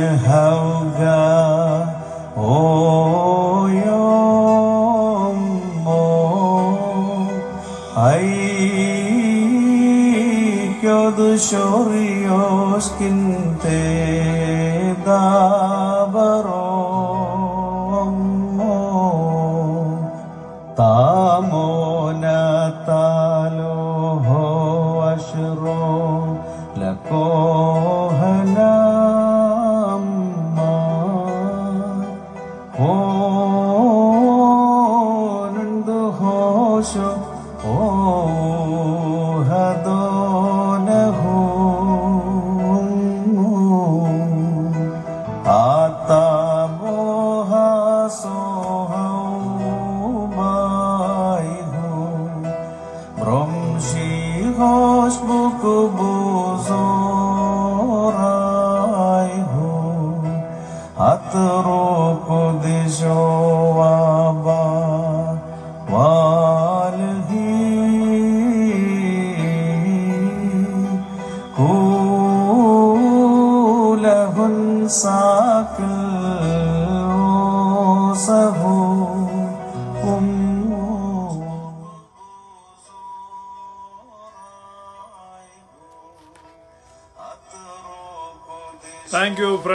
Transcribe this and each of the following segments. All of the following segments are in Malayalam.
hauga o yomo ay kyo dushorios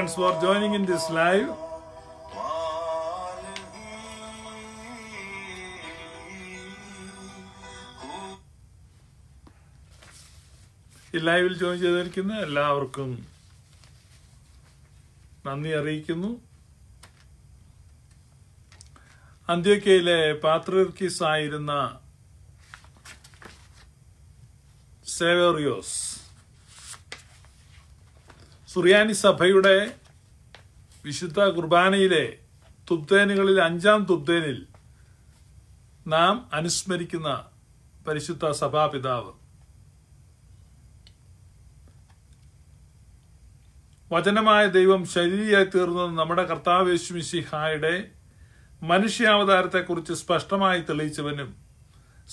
friends for joining in this live. ഈ ലൈവിൽ ജോയിൻ ചെയ്തിരിക്കുന്ന എല്ലാവർക്കും നന്ദി അറിയിക്കുന്നു അന്ത്യക്കയിലെ പാത്രീർക്കിസ് ആയിരുന്ന സേവേറിയോസ് സുറിയാനി സഭയുടെ വിശുദ്ധ കുർബാനയിലെ തുപ്തേനുകളിൽ അഞ്ചാം തുപ്തേനിൽ നാം അനുസ്മരിക്കുന്ന പരിശുദ്ധ സഭാപിതാവ് വചനമായ ദൈവം ശരീരമായി തീർന്നത് നമ്മുടെ കർത്താവ് യേശുമിശിഹായുടെ മനുഷ്യാവതാരത്തെക്കുറിച്ച് സ്പഷ്ടമായി തെളിയിച്ചവനും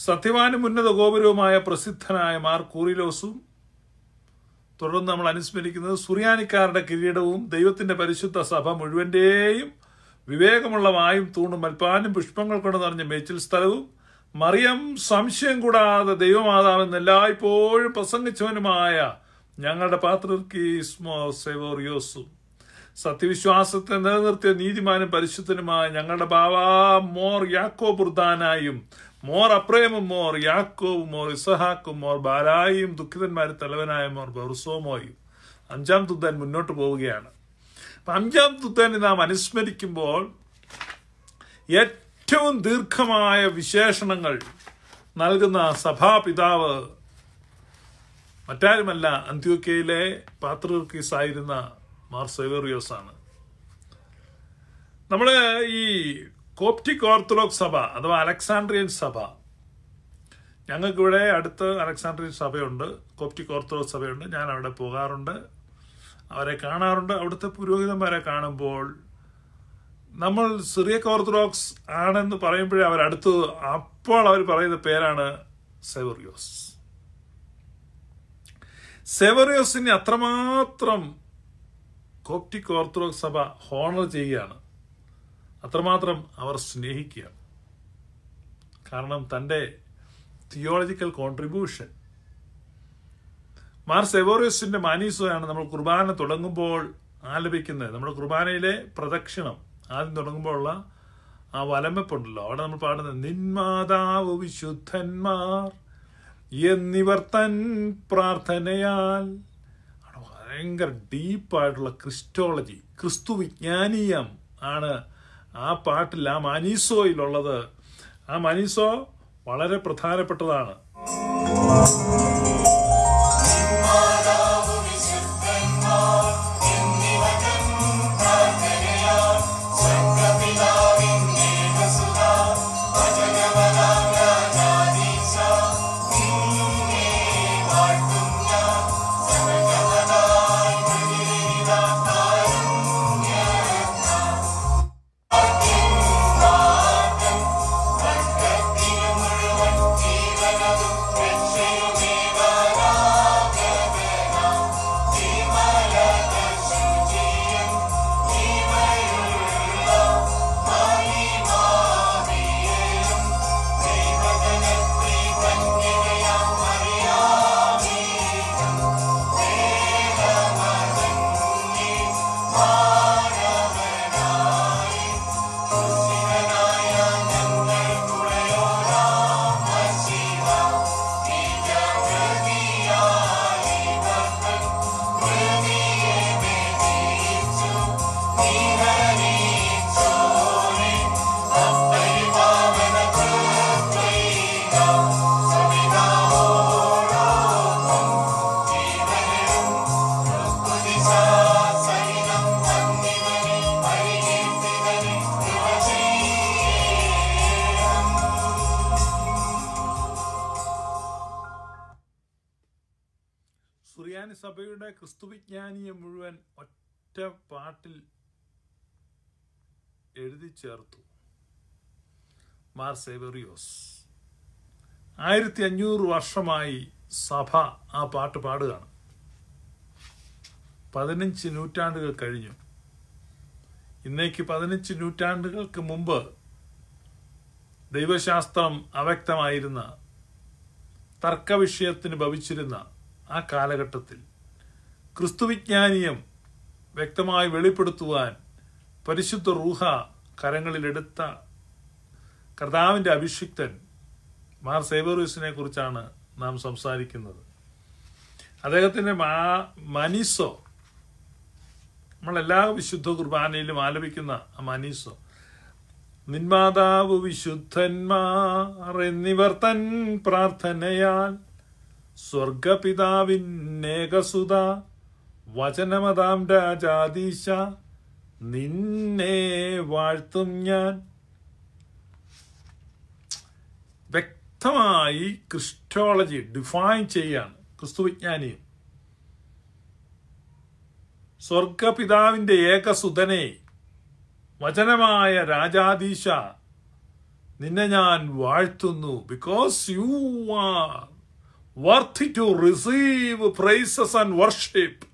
സത്യവാനും ഉന്നത ഗോപുരവുമായ പ്രസിദ്ധനായ മാർ കൂറിലോസും തുടർന്ന് നമ്മൾ അനുസ്മരിക്കുന്നത് സുറിയാനിക്കാരുടെ കിരീടവും ദൈവത്തിന്റെ പരിശുദ്ധ സഭ മുഴുവൻ്റെയും വിവേകമുള്ള വായും തൂണും മൽപ്പാനും പുഷ്പങ്ങൾ കൊണ്ട് നിറഞ്ഞ മേച്ചിൽ സ്ഥലവും മറിയം സംശയം കൂടാതെ ദൈവമാതാവെന്ന് എല്ലായ്പ്പോഴും പ്രസംഗിച്ചവനുമായ ഞങ്ങളുടെ പാത്രർക്കീസ്മോ സെവോറിയോസും സത്യവിശ്വാസത്തെ നിലനിർത്തിയ നീതിമാനും പരിശുദ്ധനുമായ ഞങ്ങളുടെ ബാവാ മോർ യാക്കോ ബുർദാനായും മോർ അപ്രേമും മോർ യാക്കോവും മോർ ഇസഹാക്കും മോർ ബാലായിയും ദുഃഖിതന്മാരിൽ തലവനായ മോർ ബർസോമോയും അഞ്ചാം തുത്താൻ മുന്നോട്ട് പോവുകയാണ് അപ്പം അഞ്ചാം തുത്താനെ നാം അനുസ്മരിക്കുമ്പോൾ ഏറ്റവും ദീർഘമായ വിശേഷണങ്ങൾ നൽകുന്ന സഭാപിതാവ് മറ്റാരുമല്ല അന്ത്യോക്കയിലെ പാത്രീസ് ആയിരുന്ന മാർ സെവേറിയോസാണ് നമ്മൾ ഈ കോപ്റ്റിക് ഓർത്തഡോക്സ് സഭ അഥവാ അലക്സാണ്ട്രിയൻ സഭ ഞങ്ങൾക്കിവിടെ അടുത്ത് അലക്സാണ്ട്രിയൻ സഭയുണ്ട് കോപ്റ്റിക് ഓർത്തഡോക്സ് സഭയുണ്ട് ഞാൻ അവിടെ പോകാറുണ്ട് അവരെ കാണാറുണ്ട് അവിടുത്തെ പുരോഹിതന്മാരെ കാണുമ്പോൾ നമ്മൾ സിറിയ ഓർത്തഡോക്സ് ആണെന്ന് പറയുമ്പോഴേ അവരടുത്ത് അപ്പോൾ അവർ പറയുന്ന പേരാണ് സെവറിയോസ് സെവറിയോസിനെ അത്രമാത്രം കോപ്റ്റിക് ഓർത്തഡോക്സ് സഭ ഹോണർ ചെയ്യുകയാണ് അത്രമാത്രം അവർ സ്നേഹിക്കുക കാരണം തൻ്റെ തിയോളജിക്കൽ കോൺട്രിബ്യൂഷൻ മാർ സെവോറിയസിന്റെ മാനീസോയാണ് നമ്മൾ കുർബാന തുടങ്ങുമ്പോൾ ആലപിക്കുന്നത് നമ്മുടെ കുർബാനയിലെ പ്രദക്ഷിണം ആദ്യം തുടങ്ങുമ്പോഴുള്ള ആ വലമ്പുണ്ടല്ലോ അവിടെ നമ്മൾ പാടുന്നത് നിന്മാതാവ് വിശുദ്ധന്മാർ എന്നിവർ തൻ പ്രാർത്ഥനയാൽ ഭയങ്കര ഡീപ്പായിട്ടുള്ള ക്രിസ്റ്റോളജി ക്രിസ്തു വിജ്ഞാനീയം ആണ് ആ പാട്ടിൽ ആ മനീസോയിലുള്ളത് ആ മനീസോ വളരെ പ്രധാനപ്പെട്ടതാണ് ക്രിസ്തുവിജ്ഞാനിയെ മുഴുവൻ ഒറ്റ പാട്ടിൽ എഴുതി ചേർത്തു മാർസേവറിയോസ് ആയിരത്തി അഞ്ഞൂറ് വർഷമായി സഭ ആ പാട്ട് പാടുകയാണ് പതിനഞ്ച് നൂറ്റാണ്ടുകൾ കഴിഞ്ഞു ഇന്നേക്ക് പതിനഞ്ച് നൂറ്റാണ്ടുകൾക്ക് മുമ്പ് ദൈവശാസ്ത്രം അവ്യക്തമായിരുന്ന തർക്കവിഷയത്തിന് ഭവിച്ചിരുന്ന ആ കാലഘട്ടത്തിൽ ക്രിസ്തുവിജ്ഞാനീയം വ്യക്തമായി വെളിപ്പെടുത്തുവാൻ പരിശുദ്ധ റൂഹ കരങ്ങളിലെടുത്ത കർത്താവിൻ്റെ അഭിഷിക്തൻ മാർ സേബറൂസിനെ കുറിച്ചാണ് നാം സംസാരിക്കുന്നത് അദ്ദേഹത്തിൻ്റെ മാ മനീസോ നമ്മളെല്ലാ വിശുദ്ധ കുർബാനയിലും ആലപിക്കുന്ന ആ മനീസോ നിന്മാതാവ് വിശുദ്ധന്മാർ എന്നിവർ തൻ പ്രാർത്ഥനയാൽ സ്വർഗപിതാവിൻ ഏകസുത വചനമതാം രാജാദീശ നിന്നെ വാഴ്ത്തും ഞാൻ വ്യക്തമായി ക്രിസ്റ്റോളജി ഡിഫൈൻ ചെയ്യാണ് ക്രിസ്തുവിജ്ഞാനിയും സ്വർഗപിതാവിൻ്റെ ഏകസുതനെ വചനമായ രാജാദീശ നിന്നെ ഞാൻ വാഴ്ത്തുന്നു because you are worth to receive praises and worship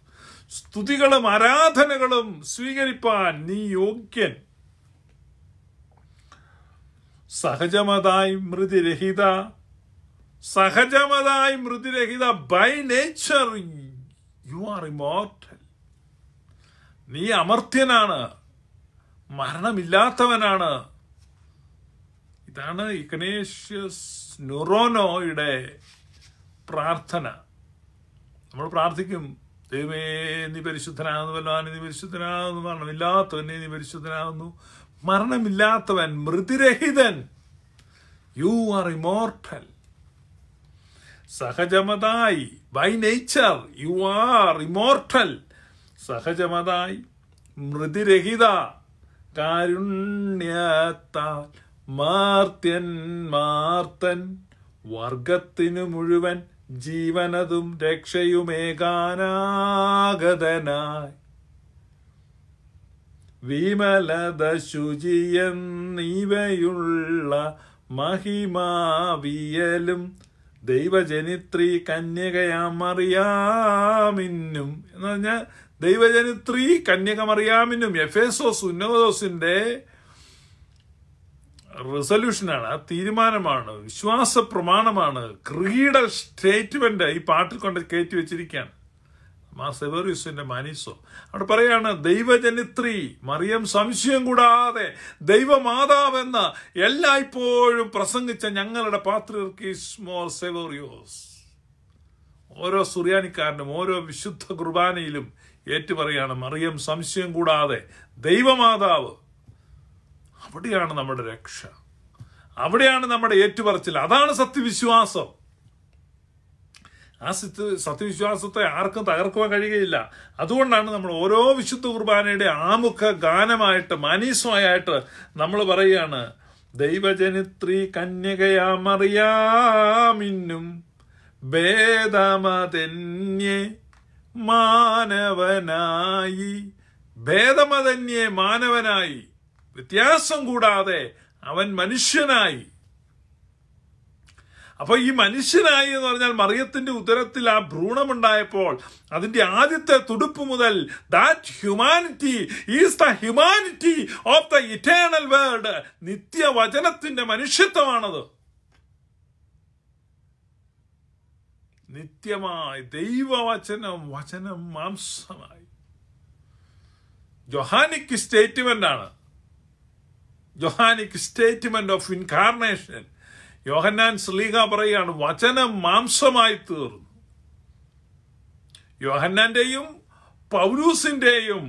സ്തുതികളും ആരാധനകളും സ്വീകരിപ്പാൻ നീ യോഗ്യൻ സഹജമതായി മൃതിരഹിത സഹജമതായി മൃതിരഹിത by nature you are immortal നീ അമർത്യനാണ് മരണമില്ലാത്തവനാണ് ഇതാണ് ഇഗ്നേഷ്യസ് നുറോനോയുടെ പ്രാർത്ഥന നമ്മൾ പ്രാർത്ഥിക്കും ദൈവമേ നീ പരിശുദ്ധനാകുന്നു വല്ലവാനെ നീ പരിശുദ്ധനാകുന്നു മരണമില്ലാത്തവനെ നീ പരിശുദ്ധനാകുന്നു മരണമില്ലാത്തവൻ മൃതിരഹിതൻ യു ആർ ഇമോർട്ടൽ സഹജമതായി by nature you are immortal സഹജമതായി മൃതിരഹിത കാരുണ്യത്താൽ മാർത്യൻ മാർത്തൻ വർഗത്തിനു മുഴുവൻ ജീവനതും രക്ഷയുമേകാനാഗതനായി വിമലത ശുചിയെന്നീവയുള്ള മഹിമാവിയലും ദൈവജനിത്രി കന്യകയാമറിയാമിന്നും എന്ന് പറഞ്ഞാൽ ദൈവജനിത്രി കന്യകമറിയാമിന്നും എഫേസോസ് ഉന്നതോസിന്റെ റെസൊല്യൂഷനാണ് ആ തീരുമാനമാണ് വിശ്വാസ പ്രമാണമാണ് ക്രീഡ സ്റ്റേറ്റ്മെന്റ് ഈ പാട്ടിൽ കൊണ്ട് കയറ്റി വെച്ചിരിക്കുകയാണ് മാ സെവറിയൂസിന്റെ മാനീസോ അവിടെ പറയാണ് ദൈവജനിത്രി മറിയം സംശയം കൂടാതെ ദൈവമാതാവെന്ന് എല്ലായ്പ്പോഴും പ്രസംഗിച്ച ഞങ്ങളുടെ പാത്രീർക്കീസ് സെവറിയോസ് ഓരോ സുറിയാനിക്കാരനും ഓരോ വിശുദ്ധ കുർബാനയിലും ഏറ്റുപറയാണ് മറിയം സംശയം കൂടാതെ ദൈവമാതാവ് അവിടെയാണ് നമ്മുടെ രക്ഷ അവിടെയാണ് നമ്മുടെ ഏറ്റുപറച്ചിൽ അതാണ് സത്യവിശ്വാസം ആ സത്യ സത്യവിശ്വാസത്തെ ആർക്കും തകർക്കുവാൻ കഴിയുകയില്ല അതുകൊണ്ടാണ് നമ്മൾ ഓരോ വിശുദ്ധ കുർബാനയുടെ ആമുഖ ഗാനമായിട്ട് മനീസ്വായിട്ട് നമ്മൾ പറയുകയാണ് ദൈവജനിത്രി കന്യകയാമറിയാമിന്നും ഭേദമതന്യെ മാനവനായി ഭേദമതന്യെ മാനവനായി വ്യത്യാസം കൂടാതെ അവൻ മനുഷ്യനായി അപ്പൊ ഈ മനുഷ്യനായി എന്ന് പറഞ്ഞാൽ മറിയത്തിന്റെ ഉദരത്തിൽ ആ ഭ്രൂണമുണ്ടായപ്പോൾ അതിന്റെ ആദ്യത്തെ തുടുപ്പ് മുതൽ that humanity is the humanity of the eternal world നിത്യവചനത്തിന്റെ മനുഷ്യത്വമാണത് നിത്യമായി ദൈവവചനം വചനം മാംസമായി ജൊഹാനിക്ക് സ്റ്റേറ്റ്മെന്റ് ആണ് Johannic statement of incarnation Yohannan ശ്രീക പറയുകയാണ് വചനം മാംസമായി തീർന്നു യോഹന്നാന്റെയും പൗരൂസിന്റെയും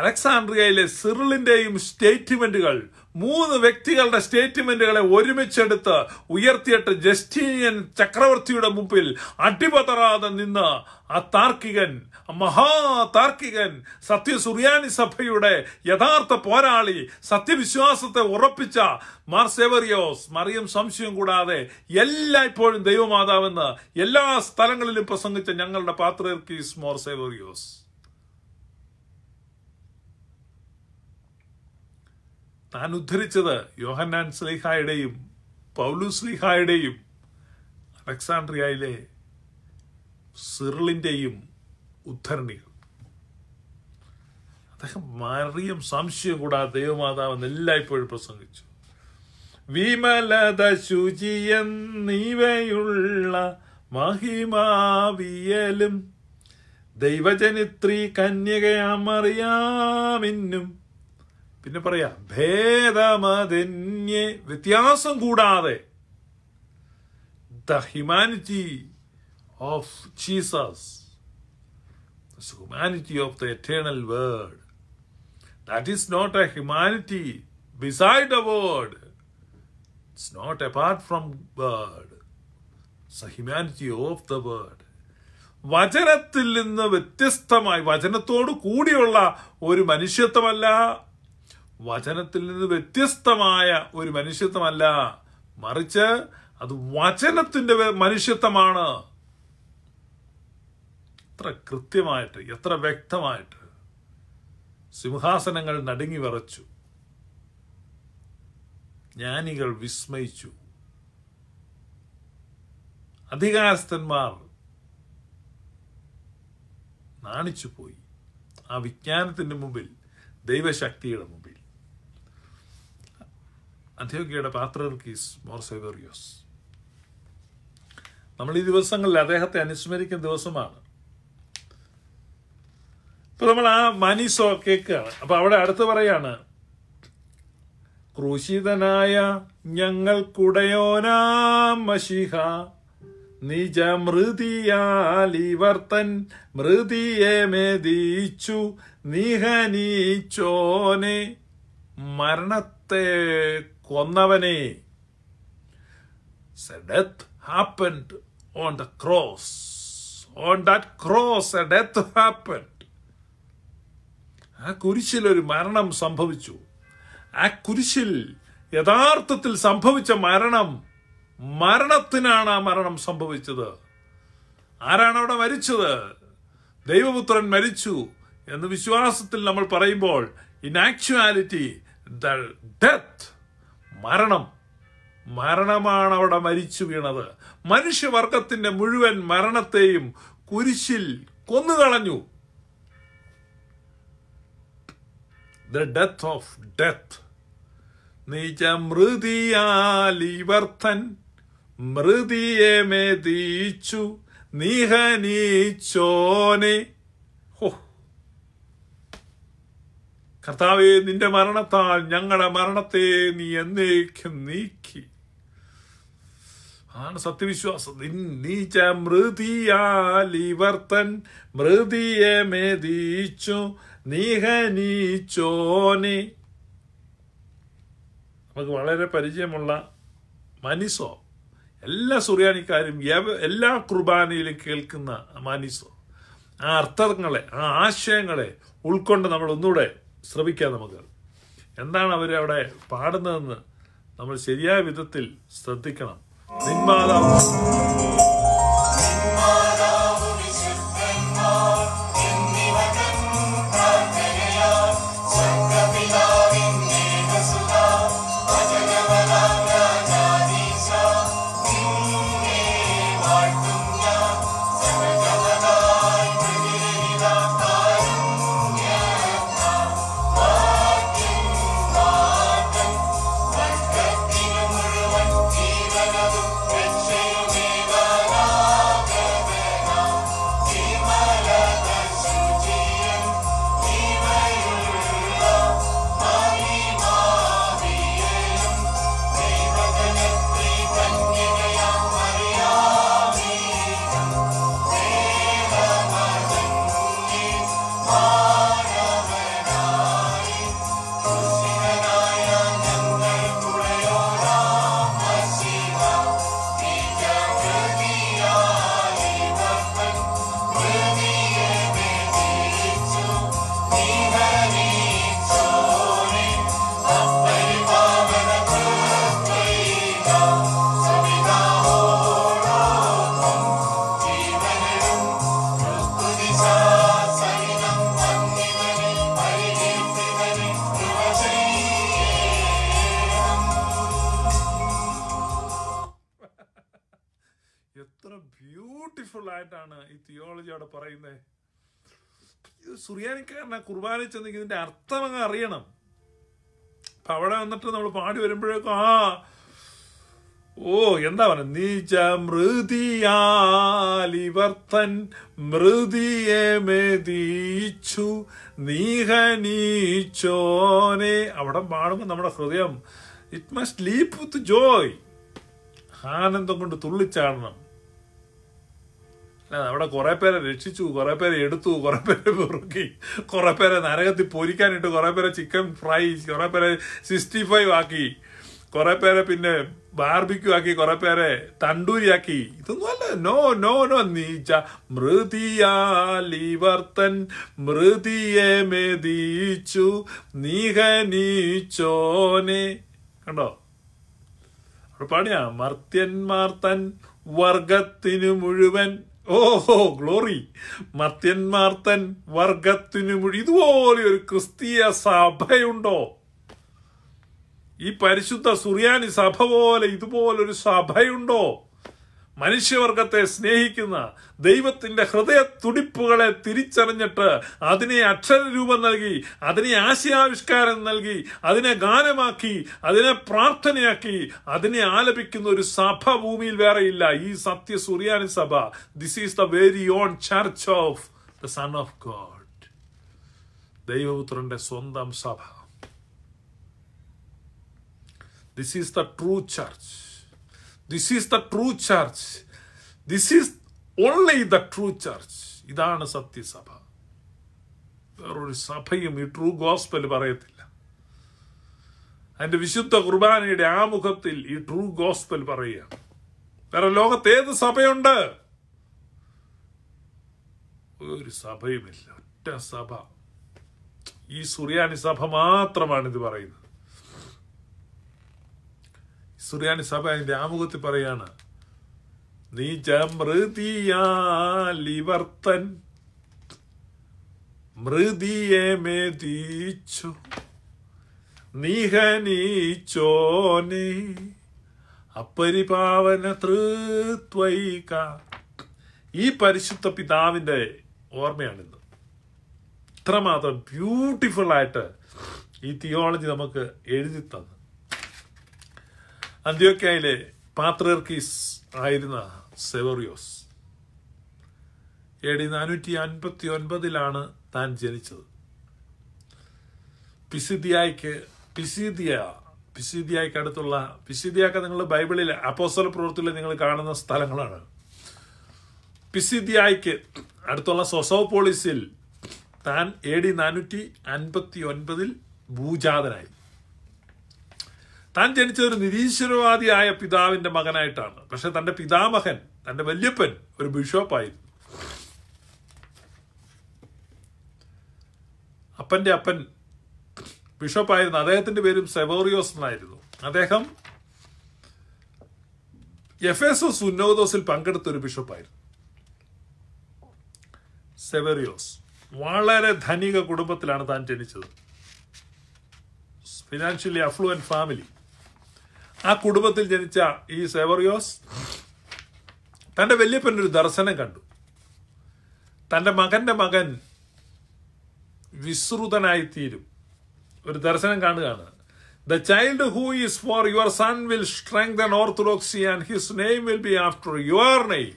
അലക്സാണ്ട്രിയയിലെ സിറിളിന്റെയും സ്റ്റേറ്റ്മെന്റുകൾ മൂന്ന് വ്യക്തികളുടെ സ്റ്റേറ്റ്മെന്റുകളെ ഒരുമിച്ചെടുത്ത് ഉയർത്തിയിട്ട് ജസ്റ്റീനിയൻ ചക്രവർത്തിയുടെ മുമ്പിൽ അടിപതറാതെ നിന്ന് ആ താർക്കികൻ മഹാതാർക്കികൻ സത്യസുറിയാനി സഭയുടെ യഥാർത്ഥ പോരാളി സത്യവിശ്വാസത്തെ ഉറപ്പിച്ച മാർ മറിയം സംശയം കൂടാതെ എല്ലായ്പ്പോഴും ദൈവമാതാവെന്ന് എല്ലാ സ്ഥലങ്ങളിലും പ്രസംഗിച്ച ഞങ്ങളുടെ പാത്രീസ് മോർ സേവറിയോസ് താൻ ഉദ്ധരിച്ചത് യോഹന്നാൻ സ്ലിഹായുടെയും പൗലു സ്ലിഹായുടെയും അലക്സാണ്ട്രിയയിലെ സിറിലിൻ്റെയും ഉദ്ധരണികൾ അദ്ദേഹം മാറിയും സംശയം കൂടാതെ ദൈവമാതാവെന്ന് എല്ലായ്പ്പോഴും പ്രസംഗിച്ചു വിമലത ശുചിയെന്നിവയുള്ള മഹിമാവിയലും ദൈവജനിത്രി കന്യകയമറിയാമിന്നും പിന്നെ പറയാ ഭേദമതന്യെ വ്യത്യാസം കൂടാതെ the humanity of Jesus humanity of the eternal word. That is not a humanity beside the word. It's not apart from word. It's a humanity of the word. വചനത്തിൽ നിന്ന് വ്യത്യസ്തമായി വചനത്തോട് കൂടിയുള്ള ഒരു മനുഷ്യത്വമല്ല വചനത്തിൽ നിന്ന് വ്യത്യസ്തമായ ഒരു മനുഷ്യത്വമല്ല മറിച്ച് അത് വചനത്തിൻ്റെ മനുഷ്യത്വമാണ് എത്ര കൃത്യമായിട്ട് എത്ര വ്യക്തമായിട്ട് സിംഹാസനങ്ങൾ നടുങ്ങി വിറച്ചു ജ്ഞാനികൾ വിസ്മയിച്ചു അധികാരസ്ഥന്മാർ പോയി ആ വിജ്ഞാനത്തിൻ്റെ മുമ്പിൽ ദൈവശക്തിയുടെ മുമ്പിൽ അധ്യോഗ്യയുടെ പാത്രർക്കീസ് മോർസെവറിയോസ് നമ്മൾ ഈ ദിവസങ്ങളിൽ അദ്ദേഹത്തെ അനുസ്മരിക്കുന്ന ദിവസമാണ് അപ്പൊ നമ്മൾ ആ മനീസോ കേൾക്കുകയാണ് അപ്പൊ അവിടെ അടുത്ത് പറയാണ് ക്രൂശിതനായ ഞങ്ങൾക്കുടയോനാമശിഹ മൃതിയാലിവർത്തൻ മൃതിയെ മെതിച്ചു നിഹനീച്ചോനെ മരണത്തെ കൊന്നവനെ death happened on the cross on that cross a death happened ആ കുരിശിൽ ഒരു മരണം സംഭവിച്ചു ആ കുരിശിൽ യഥാർത്ഥത്തിൽ സംഭവിച്ച മരണം മരണത്തിനാണ് ആ മരണം സംഭവിച്ചത് ആരാണ് അവിടെ മരിച്ചത് ദൈവപുത്രൻ മരിച്ചു എന്ന് വിശ്വാസത്തിൽ നമ്മൾ പറയുമ്പോൾ ഇൻ ആക്ച്വാലിറ്റി ദ ഡെത്ത് മരണം മരണമാണ് അവിടെ മരിച്ചു വീണത് മനുഷ്യവർഗത്തിന്റെ മുഴുവൻ മരണത്തെയും കുരിശിൽ കൊന്നുകളഞ്ഞു ദ ഡെത്ത് ഓഫ് ഡെത്ത് നിജമൃതിയാലിവർത്തൻ മൃതിയെ മെതിച്ചു നിഹനീച്ചോനെ കർത്താവെ നിന്റെ മരണത്താൽ ഞങ്ങളുടെ മരണത്തെ നീ എന്നേക്കും നീക്കി ആണ് സത്യവിശ്വാസം നീച്ച മൃതിയാലിവർത്തൻ മൃതിയെ മെതിച്ചു നീഹനീച്ചോനെ നമുക്ക് വളരെ പരിചയമുള്ള മനിസോ എല്ലാ സുറിയാനിക്കാരും എല്ലാ കുർബാനയിലും കേൾക്കുന്ന മനിസോ ആ അർത്ഥങ്ങളെ ആ ആശയങ്ങളെ ഉൾക്കൊണ്ട് നമ്മൾ ഒന്നുകൂടെ ശ്രമിക്കാം നമുക്ക് എന്താണ് അവരവിടെ പാടുന്നതെന്ന് നമ്മൾ ശരിയായ വിധത്തിൽ ശ്രദ്ധിക്കണം നിന്മാതാവ് ചെന്നെങ്കിൽ ഇതിന്റെ അർത്ഥം അങ്ങ് അറിയണം അപ്പൊ അവിടെ വന്നിട്ട് നമ്മൾ പാടി വരുമ്പോഴേക്കും ആ ഓ എന്താ പറയുക നീച്ച മൃതിയാലിവർത്തൻ മൃതിയെ മെതിച്ചു നീഹനീച്ചോനെ അവിടെ പാടുമ്പോൾ നമ്മുടെ ഹൃദയം it must leap with joy ആനന്ദം കൊണ്ട് തുള്ളിച്ചാടണം അവിടെ കുറേ പേരെ രക്ഷിച്ചു കുറേ പേരെ എടുത്തു കുറേ പേരെ പെറുക്കി കുറേ പേരെ നരകത്തിൽ പൊരിക്കാനിട്ട് കുറേ പേരെ ചിക്കൻ ഫ്രൈ കുറേ പേരെ സിക്സ്റ്റി ഫൈവ് ആക്കി കുറേ പേരെ പിന്നെ ബാർബിക്യൂ ആക്കി കുറേ പേരെ ആക്കി ഇതൊന്നും അല്ല നോ നോ നോ നീച്ച മൃതിയാലിവർത്തൻ മൃതിയെ മെതിച്ചു നീച്ചോനെ കണ്ടോ അവിടെ പാടിയാ മർത്യന്മാർ തൻ വർഗത്തിനു മുഴുവൻ ഓഹോ ഗ്ലോറി മത്യൻ വർഗത്തിനു മുഴി ഇതുപോലെ ഒരു ക്രിസ്തീയ സഭയുണ്ടോ ഈ പരിശുദ്ധ സുറിയാനി സഭ പോലെ ഇതുപോലൊരു സഭയുണ്ടോ മനുഷ്യവർഗത്തെ സ്നേഹിക്കുന്ന ദൈവത്തിന്റെ ഹൃദയ തുടിപ്പുകളെ തിരിച്ചറിഞ്ഞിട്ട് അതിനെ അക്ഷരരൂപം നൽകി അതിനെ ആശയാവിഷ്കാരം നൽകി അതിനെ ഗാനമാക്കി അതിനെ പ്രാർത്ഥനയാക്കി അതിനെ ആലപിക്കുന്ന ഒരു സഭ ഭൂമിയിൽ വേറെയില്ല ഈ സത്യ സുറിയാനി സഭ this is the very own church of the son of God ദൈവപുത്രന്റെ സ്വന്തം സഭ this is the true church this is the true church this is only the true church ഇതാണ് സത്യസഭ വേറൊരു സഭയും ഈ ട്രൂ ഗോസ്പൽ പറയത്തില്ല അതിന്റെ വിശുദ്ധ കുർബാനയുടെ ആമുഖത്തിൽ ഈ ട്രൂ ഗോസ്പൽ പറയുകയാണ് വേറെ ലോകത്ത് ഏത് സഭയുണ്ട് ഒരു സഭയുമില്ല ഒറ്റ സഭ ഈ സുറിയാനി സഭ മാത്രമാണ് ഇത് പറയുന്നത് സുറിയാനി സഭ അതിന്റെ ആമുഖത്തിൽ പറയാണ് നിജമൃതിയാലിവർത്തൻ മൃതിയെ മേതീച്ചു നിഹനീച്ചോനെ അപരിപാവന തൃത്വൈക ഈ പരിശുദ്ധ പിതാവിന്റെ ഓർമ്മയാണിന്ന് ഇത്രമാത്രം ബ്യൂട്ടിഫുൾ ആയിട്ട് ഈ തിയോളജി നമുക്ക് എഴുതി തന്നു അന്ത്യോക്കയിലെ പാത്രർക്കീസ് ആയിരുന്ന സെവറിയോസ് എ ഡി നാനൂറ്റി അൻപത്തി ഒൻപതിലാണ് താൻ ജനിച്ചത് പിസിദിയായ്ക്ക് പിസിദിയ പിസിദിയായ്ക്ക് അടുത്തുള്ള പിസിദിയൊക്കെ നിങ്ങൾ ബൈബിളിൽ അപ്പോസ്തല പ്രവൃത്തിയിൽ നിങ്ങൾ കാണുന്ന സ്ഥലങ്ങളാണ് പിസിദിയായ്ക്ക് അടുത്തുള്ള സൊസോപോളിസിൽ താൻ എ ഡി നാനൂറ്റി അൻപത്തി ഒൻപതിൽ ഭൂജാതനായി താൻ ഒരു നിരീശ്വരവാദിയായ പിതാവിന്റെ മകനായിട്ടാണ് പക്ഷെ തന്റെ പിതാമഹൻ തന്റെ വല്യപ്പൻ ഒരു ബിഷോപ്പായിരുന്നു അപ്പന്റെ അപ്പൻ ബിഷപ്പായിരുന്നു അദ്ദേഹത്തിന്റെ പേരും സെവോറിയോസ് എന്നായിരുന്നു അദ്ദേഹം എഫേസോസ് ഉന്നോദോസിൽ പങ്കെടുത്ത ഒരു ബിഷപ്പായിരുന്നു സെവറിയോസ് വളരെ ധനിക കുടുംബത്തിലാണ് താൻ ജനിച്ചത് ഫിനാൻഷ്യലി അഫ്ലുവൻ ഫാമിലി ആ കുടുംബത്തിൽ ജനിച്ച ഈ സെവറിയോസ് തൻ്റെ വല്യപ്പൻ്റെ ദർശനം കണ്ടു തൻ്റെ മകൻ്റെ മകൻ വിശ്രുതനായിത്തീരും ഒരു ദർശനം കാണുകയാണ് the child who is for your son will strength and orthodoxy and his name will be after your name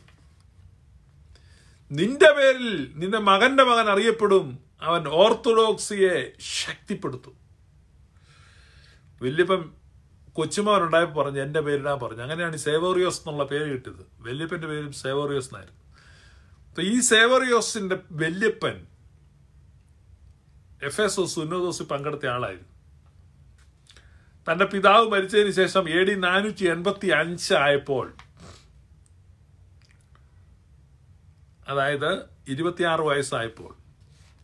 നിന്റെ പേരിൽ നിന്റെ മകന്റെ മകൻ അറിയപ്പെടും അവൻ ഓർത്തഡോക്സിയെ ശക്തിപ്പെടുത്തും വല്യപ്പം കൊച്ചുമാരുണ്ടായി പറഞ്ഞു എൻ്റെ പേരിടാൻ പറഞ്ഞു അങ്ങനെയാണ് സേവോറിയോസ് എന്നുള്ള പേര് കിട്ടിയത് വല്യപ്പൻ്റെ പേരും സേവോറിയോസ് എന്നായിരുന്നു അപ്പൊ ഈ സേവോറിയോസിൻ്റെ വല്യപ്പൻ എഫ് എസ് ഒ ഉന്നതോസ് പങ്കെടുത്ത ആളായിരുന്നു തന്റെ പിതാവ് മരിച്ചതിന് ശേഷം എ ഡി നാനൂറ്റി എൺപത്തി അഞ്ച് ആയപ്പോൾ അതായത് ഇരുപത്തിയാറ് വയസ്സായപ്പോൾ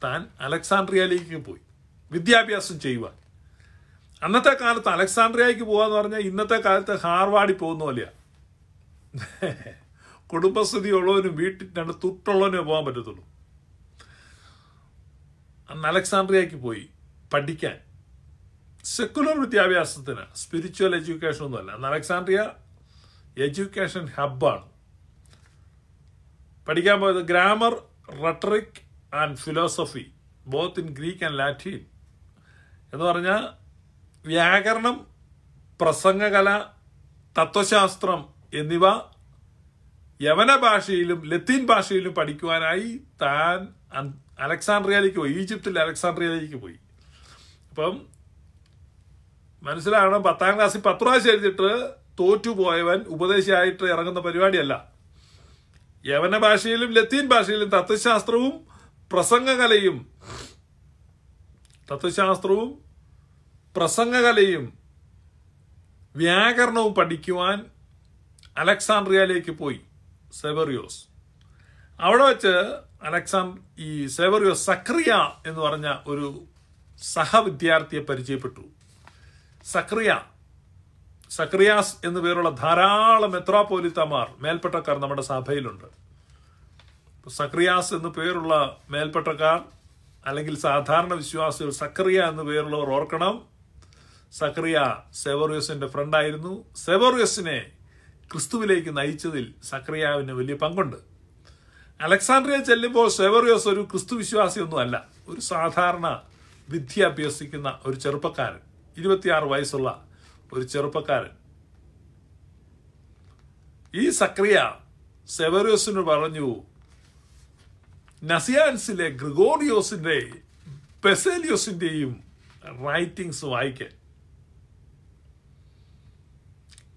താൻ അലക്സാണ്ട്രിയയിലേക്ക് പോയി വിദ്യാഭ്യാസം ചെയ്യുവാൻ അന്നത്തെ കാലത്ത് അലക്സാണ്ട്രിയയ്ക്ക് പോകാന്ന് പറഞ്ഞാൽ ഇന്നത്തെ കാലത്ത് ഹാർവാർഡിൽ പോകുന്ന പോലെയാണ് കുടുംബസ്ഥിതി ഉള്ളവനും രണ്ട് തുട്ടുള്ളവനെ പോകാൻ പറ്റത്തുള്ളൂ അന്ന് അലക്സാണ്ട്രിയയ്ക്ക് പോയി പഠിക്കാൻ സെക്കുലർ വിദ്യാഭ്യാസത്തിന് സ്പിരിച്വൽ എഡ്യൂക്കേഷൻ ഒന്നുമല്ല അന്ന് അലക്സാണ്ട്രിയ എഡ്യൂക്കേഷൻ ഹബ്ബാണ് പഠിക്കാൻ പോയത് grammar rhetoric and philosophy both in Greek and Latin എന്ന് പറഞ്ഞാൽ വ്യാകരണം പ്രസംഗകല തത്വശാസ്ത്രം എന്നിവ യവന ഭാഷയിലും ലത്തീൻ ഭാഷയിലും പഠിക്കുവാനായി താൻ അലക്സാണ്ട്രിയയിലേക്ക് പോയി ഈജിപ്തിൽ അലക്സാണ്ട്രിയയിലേക്ക് പോയി അപ്പം മനസ്സിലാകണം പത്താം ക്ലാസ്സിൽ പത്ത് പ്രാവശ്യം എഴുതിയിട്ട് തോറ്റുപോയവൻ ഉപദേശിയായിട്ട് ഇറങ്ങുന്ന പരിപാടിയല്ല യവന ഭാഷയിലും ലത്തീൻ ഭാഷയിലും തത്വശാസ്ത്രവും പ്രസംഗകലയും തത്വശാസ്ത്രവും പ്രസംഗകലയും വ്യാകരണവും പഠിക്കുവാൻ അലക്സാണ്ട്രിയയിലേക്ക് പോയി സെവറിയോസ് അവിടെ വെച്ച് അലക്സാണ്ട് ഈ സെവറിയോസ് സക്രിയ എന്ന് പറഞ്ഞ ഒരു സഹവിദ്യാർത്ഥിയെ പരിചയപ്പെട്ടു സക്രിയ സക്രിയാസ് എന്നു പേരുള്ള ധാരാളം മെത്രാപോലിത്തമാർ മേൽപ്പെട്ടക്കാർ നമ്മുടെ സഭയിലുണ്ട് സക്രിയാസ് എന്നു പേരുള്ള മേൽപ്പെട്ടക്കാർ അല്ലെങ്കിൽ സാധാരണ വിശ്വാസികൾ സക്രിയ എന്നു പേരുള്ളവർ ഓർക്കണം സക്രിയ സെവറിയസിന്റെ ഫ്രണ്ടായിരുന്നു സെവറിയസിനെ ക്രിസ്തുവിലേക്ക് നയിച്ചതിൽ സക്രിയാവിന് വലിയ പങ്കുണ്ട് അലക്സാണ്ട്രിയ ചെല്ലുമ്പോൾ സെവറിയസ് ഒരു ക്രിസ്തു വിശ്വാസിയൊന്നുമല്ല ഒരു സാധാരണ വിദ്യ അഭ്യസിക്കുന്ന ഒരു ചെറുപ്പക്കാരൻ ഇരുപത്തിയാറ് വയസ്സുള്ള ഒരു ചെറുപ്പക്കാരൻ ഈ സക്രിയ സെവറിയസിന് പറഞ്ഞു നസിയാൻസിലെ ഗ്രിഗോറിയോസിന്റെ പെസേലിയോസിന്റെയും റൈറ്റിങ്സ് വായിക്കാൻ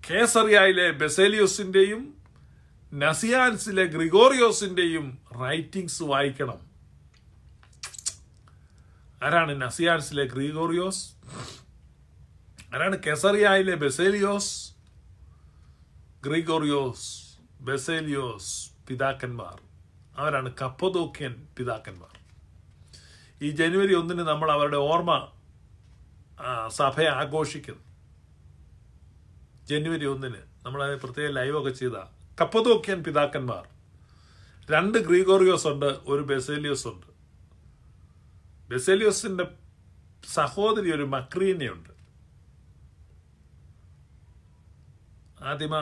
കേസറിയയിലെ ബെസേലിയസിൻ്റെയും നസിയാൻസിലെ ഗ്രിഗോറിയോസിൻ്റെയും റൈറ്റിങ്സ് വായിക്കണം ആരാണ് നസിയാൻസിലെ ഗ്രിഗോറിയോസ് ആരാണ് കെസറിയയിലെ ബെസേലിയോസ് ഗ്രിഗോറിയോസ് ബെസേലിയോസ് പിതാക്കന്മാർ അവരാണ് കപ്പതോക്കിയൻ പിതാക്കന്മാർ ഈ ജനുവരി ഒന്നിന് നമ്മൾ അവരുടെ ഓർമ്മ സഭയെ ആഘോഷിക്കുന്നു ജനുവരി ഒന്നിന് നമ്മളത് പ്രത്യേക ലൈവൊക്കെ ചെയ്ത കപ്പതോക്കിയൻ പിതാക്കന്മാർ രണ്ട് ഗ്രീഗോറിയോസ് ഉണ്ട് ഒരു ബെസേലിയോസ് ഉണ്ട് ബെസേലിയോസിന്റെ സഹോദരി ഒരു മക്രീനയുണ്ട് ആദിമ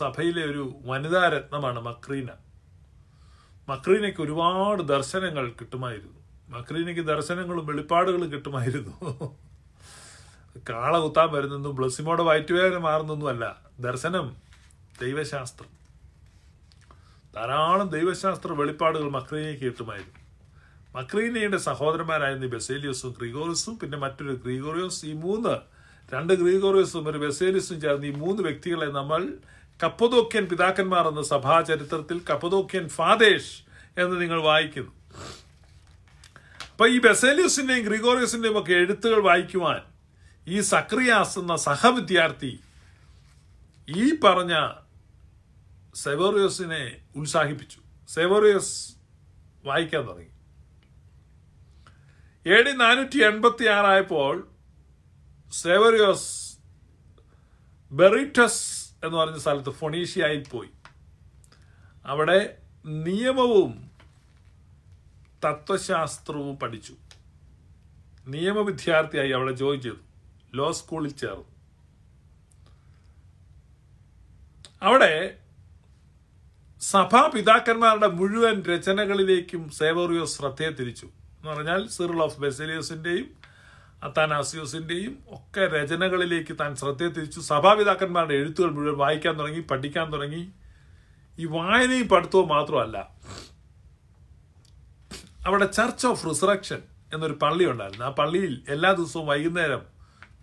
സഭയിലെ ഒരു വനിതാ രത്നമാണ് മക്രീന മക്രീനയ്ക്ക് ഒരുപാട് ദർശനങ്ങൾ കിട്ടുമായിരുന്നു മക്രീനയ്ക്ക് ദർശനങ്ങളും വെളിപ്പാടുകളും കിട്ടുമായിരുന്നു കാള കുത്താൻ വരുന്നൊന്നും ബ്ലസ്സിമോടെ വയറ്റുവേദന അല്ല ദർശനം ദൈവശാസ്ത്രം ധാരാളം ദൈവശാസ്ത്ര വെളിപ്പാടുകൾ മക്രീനെ കേട്ടുമായിരുന്നു മക്രീനയുടെ സഹോദരന്മാരായിരുന്നു ബെസേലിയസും ഗ്രിഗോറിയസും പിന്നെ മറ്റൊരു ഗ്രിഗോറിയോസ് ഈ മൂന്ന് രണ്ട് ഗ്രീഗോറിയസും ഒരു ബെസേലിയസും ചേർന്ന് ഈ മൂന്ന് വ്യക്തികളെ നമ്മൾ കപ്പതോക്യൻ പിതാക്കന്മാർ എന്ന സഭാചരിത്രത്തിൽ കപ്പതോക്യൻ ഫാദേഷ് എന്ന് നിങ്ങൾ വായിക്കുന്നു അപ്പൊ ഈ ബെസേലിയസിന്റെയും ഗ്രിഗോറിയസിന്റെയും ഒക്കെ എഴുത്തുകൾ വായിക്കുവാൻ ഈ സക്രിയാസ് എന്ന സഹവിദ്യാർത്ഥി ഈ പറഞ്ഞ സെവോറിയസിനെ ഉത്സാഹിപ്പിച്ചു സെവോറിയസ് വായിക്കാൻ തുടങ്ങി എ ഡി നാനൂറ്റി എൺപത്തി ആറായപ്പോൾ സെവറിയോസ് ബെറിറ്റസ് എന്ന് പറഞ്ഞ സ്ഥലത്ത് ഫൊണീഷ്യയിൽ പോയി അവിടെ നിയമവും തത്വശാസ്ത്രവും പഠിച്ചു നിയമവിദ്യാർത്ഥിയായി അവിടെ ജോയിൻ ചെയ്തു ലോ സ്കൂളിൽ ചേർന്നു അവിടെ സഭാപിതാക്കന്മാരുടെ മുഴുവൻ രചനകളിലേക്കും സേവോറിയോസ് ശ്രദ്ധയെ തിരിച്ചു എന്ന് പറഞ്ഞാൽ സിറിൾ ഓഫ് ബെസേലിയോസിൻ്റെയും അത്താനാസിയോസിന്റെയും ഒക്കെ രചനകളിലേക്ക് താൻ ശ്രദ്ധയെ തിരിച്ചു സഭാപിതാക്കന്മാരുടെ എഴുത്തുകൾ മുഴുവൻ വായിക്കാൻ തുടങ്ങി പഠിക്കാൻ തുടങ്ങി ഈ വായനയും പഠിത്തവും മാത്രമല്ല അവിടെ ചർച്ച് ഓഫ് റിസറക്ഷൻ എന്നൊരു പള്ളി ഉണ്ടായിരുന്നു ആ പള്ളിയിൽ എല്ലാ ദിവസവും വൈകുന്നേരം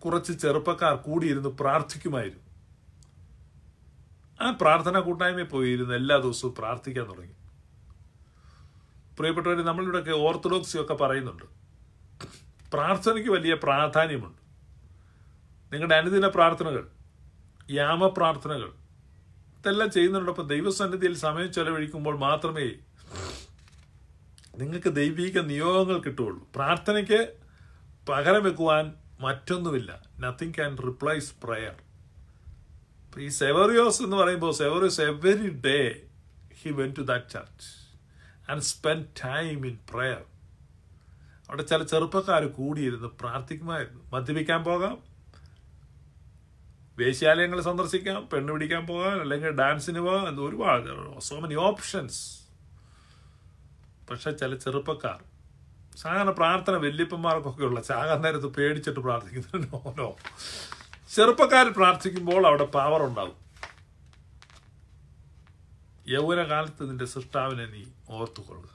കുറച്ച് ചെറുപ്പക്കാർ കൂടിയിരുന്ന് പ്രാർത്ഥിക്കുമായിരുന്നു ആ പ്രാർത്ഥനാ കൂട്ടായ്മയിൽ പോയിരുന്നു എല്ലാ ദിവസവും പ്രാർത്ഥിക്കാൻ തുടങ്ങി പ്രിയപ്പെട്ടവർ നമ്മളിവിടെയൊക്കെ ഓർത്തഡോക്സി ഒക്കെ പറയുന്നുണ്ട് പ്രാർത്ഥനയ്ക്ക് വലിയ പ്രാധാന്യമുണ്ട് നിങ്ങളുടെ അനുദിന പ്രാർത്ഥനകൾ പ്രാർത്ഥനകൾ ഇതെല്ലാം ചെയ്യുന്നതിനോടൊപ്പം ദൈവസന്നിധിയിൽ സമയം ചെലവഴിക്കുമ്പോൾ മാത്രമേ നിങ്ങൾക്ക് ദൈവിക നിയോഗങ്ങൾ കിട്ടുകയുള്ളൂ പ്രാർത്ഥനയ്ക്ക് പകരം വെക്കുവാൻ മറ്റൊന്നുമില്ല നത്തിങ് ക്യാൻ റിപ്ലൈസ് പ്രയർ ഈ സെവറിയോസ് എന്ന് പറയുമ്പോൾ സെവറിയോസ് every day he went to that church and spend time in prayer അവിടെ ചില ചെറുപ്പക്കാർ കൂടിയിരുന്ന് പ്രാർത്ഥിക്കുമായിരുന്നു മദ്യപിക്കാൻ പോകാം വേശ്യാലയങ്ങൾ സന്ദർശിക്കാം പെണ്ണ് പിടിക്കാൻ പോകാം അല്ലെങ്കിൽ ഡാൻസിന് പോകാം ഒരുപാട് സോ മെനി ഓപ്ഷൻസ് പക്ഷെ ചില ചെറുപ്പക്കാർ സാധാരണ പ്രാർത്ഥന വല്യപ്പന്മാർക്കൊക്കെ ഉള്ള ചാകാൻ നേരത്ത് പേടിച്ചിട്ട് പ്രാർത്ഥിക്കുന്നുണ്ട് ഓനോ ചെറുപ്പക്കാർ പ്രാർത്ഥിക്കുമ്പോൾ അവിടെ പവർ ഉണ്ടാകും യൗവനകാലത്ത് നിന്റെ സൃഷ്ടാവിനെ നീ ഓർത്തുകൊള്ളുക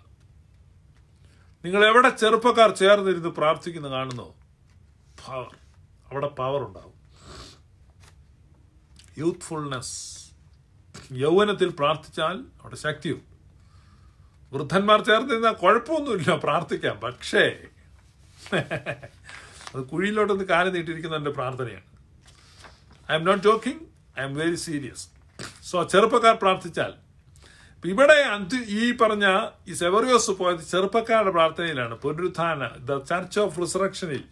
നിങ്ങൾ എവിടെ ചെറുപ്പക്കാർ ചേർന്നിരുന്ന് പ്രാർത്ഥിക്കുന്ന കാണുന്നോ പവർ അവിടെ പവർ ഉണ്ടാകും യൂത്ത്ഫുൾനെസ് യൗവനത്തിൽ പ്രാർത്ഥിച്ചാൽ അവിടെ ശക്തിയും വൃദ്ധന്മാർ ചേർന്ന് നിന്നാൽ കുഴപ്പമൊന്നുമില്ല പ്രാർത്ഥിക്കാം പക്ഷേ അത് കുഴിയിലോട്ടൊന്ന് കാലം നീട്ടിയിരിക്കുന്ന എൻ്റെ പ്രാർത്ഥനയാണ് I'm not joking I'm very serious so ചെറുപ്പക്കാർ പ്രാർത്ഥിച്ചാൽ ഇവിടെ അഞ്ച് ഈ പറഞ്ഞ ഈ സെവറിയോസ് പോയത് ചെറുപ്പക്കാരുടെ പ്രാർത്ഥനയിലാണ് പുനരുത്ഥാന ദ ചർച്ച് ഓഫ് റിസറക്ഷനിൽ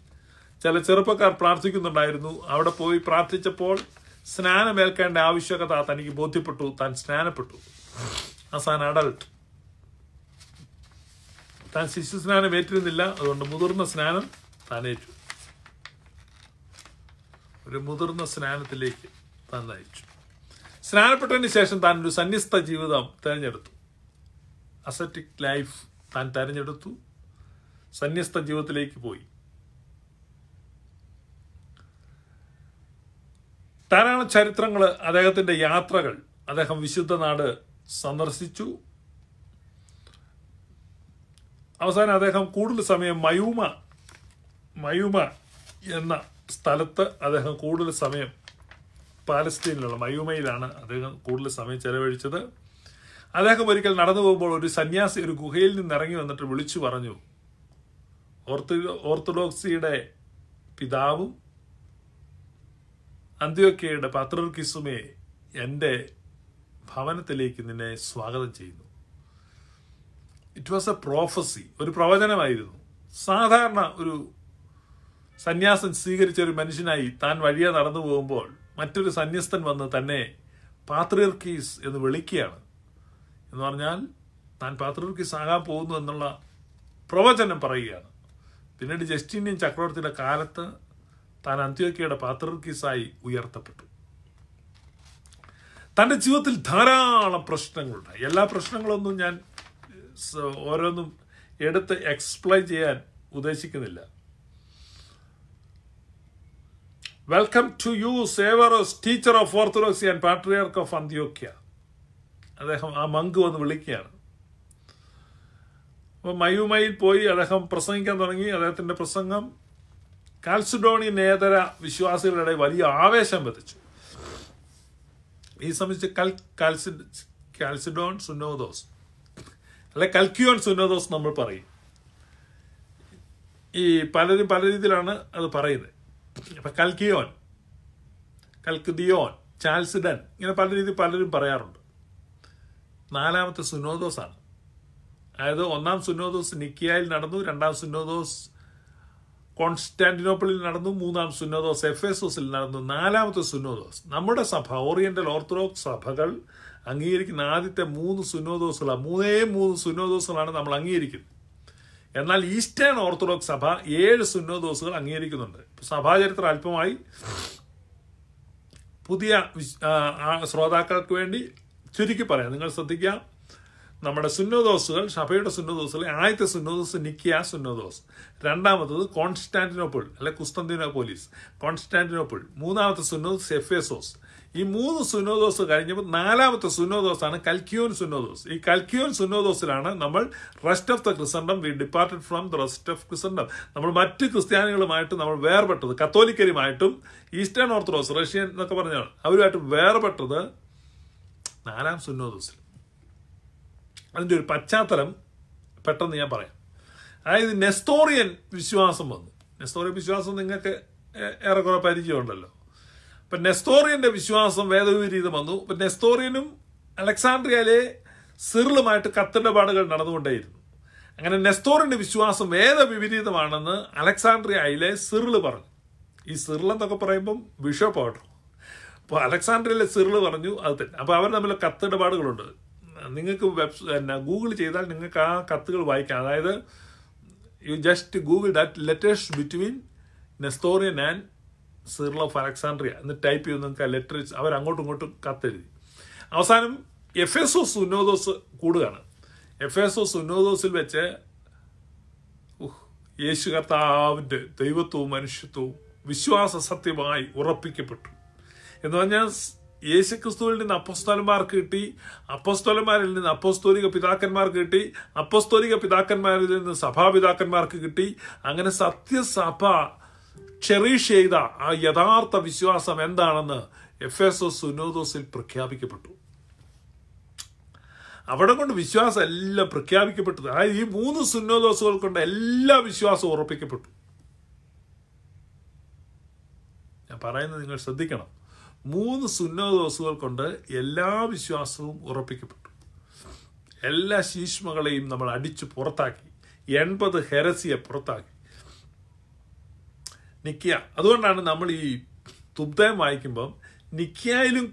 ചില ചെറുപ്പക്കാർ പ്രാർത്ഥിക്കുന്നുണ്ടായിരുന്നു അവിടെ പോയി പ്രാർത്ഥിച്ചപ്പോൾ സ്നാനമേൽക്കേണ്ട ആവശ്യകത തനിക്ക് ബോധ്യപ്പെട്ടു താൻ സ്നാനപ്പെട്ടു അസാൻ അഡൾട്ട് താൻ സ്നാനം ഏറ്റിരുന്നില്ല അതുകൊണ്ട് മുതിർന്ന സ്നാനം താൻ ഏറ്റു ഒരു മുതിർന്ന സ്നാനത്തിലേക്ക് താൻ നയിച്ചു സ്നാനപ്പെട്ടതിന് ശേഷം താൻ ഒരു സന്യസ്ത ജീവിതം തിരഞ്ഞെടുത്തു അസറ്റിക് ലൈഫ് താൻ തിരഞ്ഞെടുത്തു സന്യസ്ത ജീവിതത്തിലേക്ക് പോയി ധാരാളം ചരിത്രങ്ങൾ അദ്ദേഹത്തിൻ്റെ യാത്രകൾ അദ്ദേഹം വിശുദ്ധ നാട് സന്ദർശിച്ചു അവസാനം അദ്ദേഹം കൂടുതൽ സമയം മയൂമ മയൂമ എന്ന സ്ഥലത്ത് അദ്ദേഹം കൂടുതൽ സമയം പാലസ്തീനിലുള്ള മയൂമയിലാണ് അദ്ദേഹം കൂടുതൽ സമയം ചെലവഴിച്ചത് അദ്ദേഹം ഒരിക്കൽ നടന്നു പോകുമ്പോൾ ഒരു സന്യാസി ഒരു ഗുഹയിൽ നിന്ന് ഇറങ്ങി വന്നിട്ട് വിളിച്ചു പറഞ്ഞു ഓർത്തോ ഓർത്തഡോക്സിയുടെ പിതാവും അന്ത്യോക്കയുടെ പത്രർക്കിസുമേ എൻ്റെ ഭവനത്തിലേക്ക് നിന്നെ സ്വാഗതം ചെയ്യുന്നു ഇറ്റ് വാസ് എ പ്രോഫസി ഒരു പ്രവചനമായിരുന്നു സാധാരണ ഒരു സന്യാസം സ്വീകരിച്ച ഒരു മനുഷ്യനായി താൻ വഴിയെ നടന്നു പോകുമ്പോൾ മറ്റൊരു സന്യസ്തൻ വന്ന് തന്നെ പാത്രീർക്കീസ് എന്ന് വിളിക്കുകയാണ് എന്ന് പറഞ്ഞാൽ താൻ പാത്രീർക്കീസ് ആകാൻ പോകുന്നു എന്നുള്ള പ്രവചനം പറയുകയാണ് പിന്നീട് ജസ്റ്റിനിയൻ ചക്രവർത്തിയുടെ കാലത്ത് താൻ അന്ത്യോക്കിയുടെ പാത്രീർക്കീസായി ഉയർത്തപ്പെട്ടു തൻ്റെ ജീവിതത്തിൽ ധാരാളം പ്രശ്നങ്ങളുണ്ട് എല്ലാ പ്രശ്നങ്ങളൊന്നും ഞാൻ ഓരോന്നും എടുത്ത് എക്സ്പ്ലെയിൻ ചെയ്യാൻ ഉദ്ദേശിക്കുന്നില്ല വെൽക്കം ടു യു സേവറോസ് teacher of orthodoxy and patriarch of അന്ത്യോക്യ അദ്ദേഹം ആ മങ്ക് വന്ന് വിളിക്കുകയാണ് അപ്പോൾ മയുമയിൽ പോയി അദ്ദേഹം പ്രസംഗിക്കാൻ തുടങ്ങി അദ്ദേഹത്തിൻ്റെ പ്രസംഗം കാൽസിഡോണി നേതര വിശ്വാസികളുടെ വലിയ ആവേശം വധിച്ചു ഈ സംബന്ധിച്ച് കൽ കാൽസി കാൽസിഡോൺ സുനോദോസ് അല്ലെ കൽക്യൂൺ സുനോദോസ് നമ്മൾ പറയും ഈ പലരും പല രീതിയിലാണ് അത് പറയുന്നത് അപ്പം കൽക്കിയോൻ കൽക്കുദിയോൻ ചാൾസ് ഡൻ ഇങ്ങനെ പല രീതിയിൽ പലരും പറയാറുണ്ട് നാലാമത്തെ സുനോദോസാണ് അതായത് ഒന്നാം സുനോദോസ് നിക്കിയായിൽ നടന്നു രണ്ടാം സുനോദോസ് കോൺസ്റ്റാന്റിനോപ്പിളിൽ നടന്നു മൂന്നാം സുനോദോസ് എഫ് എസോസിൽ നടന്നു നാലാമത്തെ സുനോദോസ് നമ്മുടെ സഭ ഓറിയന്റൽ ഓർത്തഡോക്സ് സഭകൾ അംഗീകരിക്കുന്ന ആദ്യത്തെ മൂന്ന് സുനോദോസുകളാണ് മൂന്നേ മൂന്ന് സുനോദോസുകളാണ് നമ്മൾ അംഗീകരിക്കുന്നത് എന്നാൽ ഈസ്റ്റേൺ ഓർത്തഡോക്സ് സഭ ഏഴ് സുന്നോദോസുകൾ അംഗീകരിക്കുന്നുണ്ട് സഭാചരിത്രം അല്പമായി പുതിയ ശ്രോതാക്കൾക്ക് വേണ്ടി ചുരുക്കി പറയാം നിങ്ങൾ ശ്രദ്ധിക്കുക നമ്മുടെ സുന്നോദോസുകൾ സഭയുടെ സുന്നോദോസുകൾ ആദ്യത്തെ സുന്നോദോസ് നിക്കിയ സുന്നോദോസ് രണ്ടാമത്തത് കോൺസ്റ്റാന്റിനോപ്പിൾ അല്ലെ കുസ്തന്തിനോപോലീസ് കോൺസ്റ്റാന്റിനോപ്പിൾ മൂന്നാമത്തെ സുന്നോദോസ് എഫ് എസോസ് ഈ മൂന്ന് സുനോദോസ് കഴിഞ്ഞപ്പോൾ നാലാമത്തെ സുനോദോസാണ് കൽക്യോൻ സുനോദോസ് ഈ കൽക്യോൻ സുനോദോസിലാണ് നമ്മൾ rest of the Christendom we departed from the rest of Christendom നമ്മൾ മറ്റ് ക്രിസ്ത്യാനികളുമായിട്ട് നമ്മൾ വേർപെട്ടത് കത്തോലിക്കരുമായിട്ടും ഈസ്റ്റേൺ ഓർത്തഡോക്സ് റഷ്യൻ എന്നൊക്കെ പറഞ്ഞാണ് അവരുമായിട്ട് വേർപെട്ടത് നാലാം സുനോദോസിൽ അതിൻ്റെ ഒരു പശ്ചാത്തലം പെട്ടെന്ന് ഞാൻ പറയാം അതായത് നെസ്തോറിയൻ വിശ്വാസം വന്നു നെസ്തോറിയൻ വിശ്വാസം നിങ്ങൾക്ക് ഏറെക്കുറെ പരിചയമുണ്ടല്ലോ ഇപ്പം നെസ്തോറിയന്റെ വിശ്വാസം വന്നു ഇപ്പം നെസ്തോറിയനും അലക്സാണ്ട്രിയയിലെ സിറിലുമായിട്ട് കത്തിടപാടുകൾ നടന്നുകൊണ്ടേയിരുന്നു അങ്ങനെ നെസ്തോറിന്റെ വിശ്വാസം വേദവിപരീതമാണെന്ന് അലക്സാണ്ട്രിയയിലെ സിറിൽ പറഞ്ഞു ഈ സിറിൽ എന്നൊക്കെ പറയുമ്പം ബിഷപ്പ് ഓർഡർ അപ്പോൾ അലക്സാണ്ട്രിയയിലെ സിറിൽ പറഞ്ഞു അത് തന്നെ അപ്പോൾ അവർ തമ്മിൽ കത്തിടപാടുകളുണ്ട് നിങ്ങൾക്ക് വെബ് എന്നാ ഗൂഗിൾ ചെയ്താൽ നിങ്ങൾക്ക് ആ കത്തുകൾ വായിക്കാം അതായത് you just Google that letters between Nestorian and Cyril of Alexandria എന്ന് ടൈപ്പ് ചെയ്ത് നിങ്ങൾക്ക് ആ ലെറ്റർ അവർ അങ്ങോട്ടും ഇങ്ങോട്ടും കത്തെഴുതി അവസാനം എഫ് എസ് ഒ സുനോദോസ് കൂടുകയാണ് എഫ് എസ് ഒ സുനോദോസിൽ വെച്ച് യേശു കർത്താവിൻ്റെ ദൈവത്വവും മനുഷ്യത്വവും വിശ്വാസ സത്യമായി ഉറപ്പിക്കപ്പെട്ടു എന്ന് പറഞ്ഞാൽ യേശുക്രിസ്തുവിൽ നിന്ന് അപ്പസ്തോലന്മാർക്ക് കിട്ടി അപ്പസ്തോലന്മാരിൽ നിന്ന് അപ്പസ്തോലിക പിതാക്കന്മാർക്ക് കിട്ടി അപ്പസ്തോലിക പിതാക്കന്മാരിൽ നിന്ന് സഭാപിതാക്കന്മാർക്ക് കിട്ടി അങ്ങനെ സത്യസഭ ചെറീഷ് ചെയ്ത ആ യഥാർത്ഥ വിശ്വാസം എന്താണെന്ന് എഫ് എസ് ഒ സുനോദോസിൽ പ്രഖ്യാപിക്കപ്പെട്ടു അവിടെ കൊണ്ട് വിശ്വാസം എല്ലാം പ്രഖ്യാപിക്കപ്പെട്ടത് അതായത് ഈ മൂന്ന് സുന്നോദോസുകൾ കൊണ്ട് എല്ലാ വിശ്വാസവും ഉറപ്പിക്കപ്പെട്ടു ഞാൻ പറയുന്നത് നിങ്ങൾ ശ്രദ്ധിക്കണം മൂന്ന് സുന്നോദോസുകൾ കൊണ്ട് എല്ലാ വിശ്വാസവും ഉറപ്പിക്കപ്പെട്ടു എല്ലാ ശീഷ്മകളെയും നമ്മൾ അടിച്ചു പുറത്താക്കി എൺപത് ഹെരസിയെ പുറത്താക്കി നിക്കിയ അതുകൊണ്ടാണ് നമ്മൾ ഈ തുബ്ദയം വായിക്കുമ്പം നിക്കിയായിലും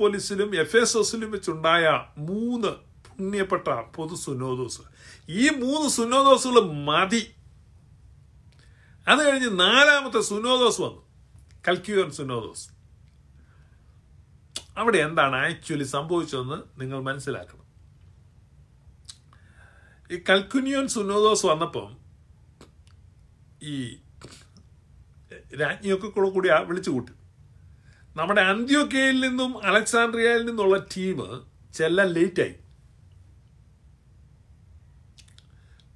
പോലീസിലും എഫ് എസ് എസിലും വെച്ചുണ്ടായ മൂന്ന് പുണ്യപ്പെട്ട പൊതു സുനോദോസ് ഈ മൂന്ന് സുനോദോസുകൾ മതി അത് കഴിഞ്ഞ് നാലാമത്തെ സുനോദോസ് വന്നു കൽക്യൂർ സുനോദോസ് അവിടെ എന്താണ് ആക്ച്വലി സംഭവിച്ചതെന്ന് നിങ്ങൾ മനസ്സിലാക്കണം ഈ കൽക്കുനിയോൻ സുനോദോസ് വന്നപ്പം ഈ രാജ്ഞിയൊക്കെ കൂടെ കൂടി വിളിച്ചു കൂട്ടി നമ്മുടെ അന്ത്യോക്കയിൽ നിന്നും അലക്സാണ്ട്രിയയിൽ നിന്നുള്ള ടീം ചെല്ലാൻ ലേറ്റായി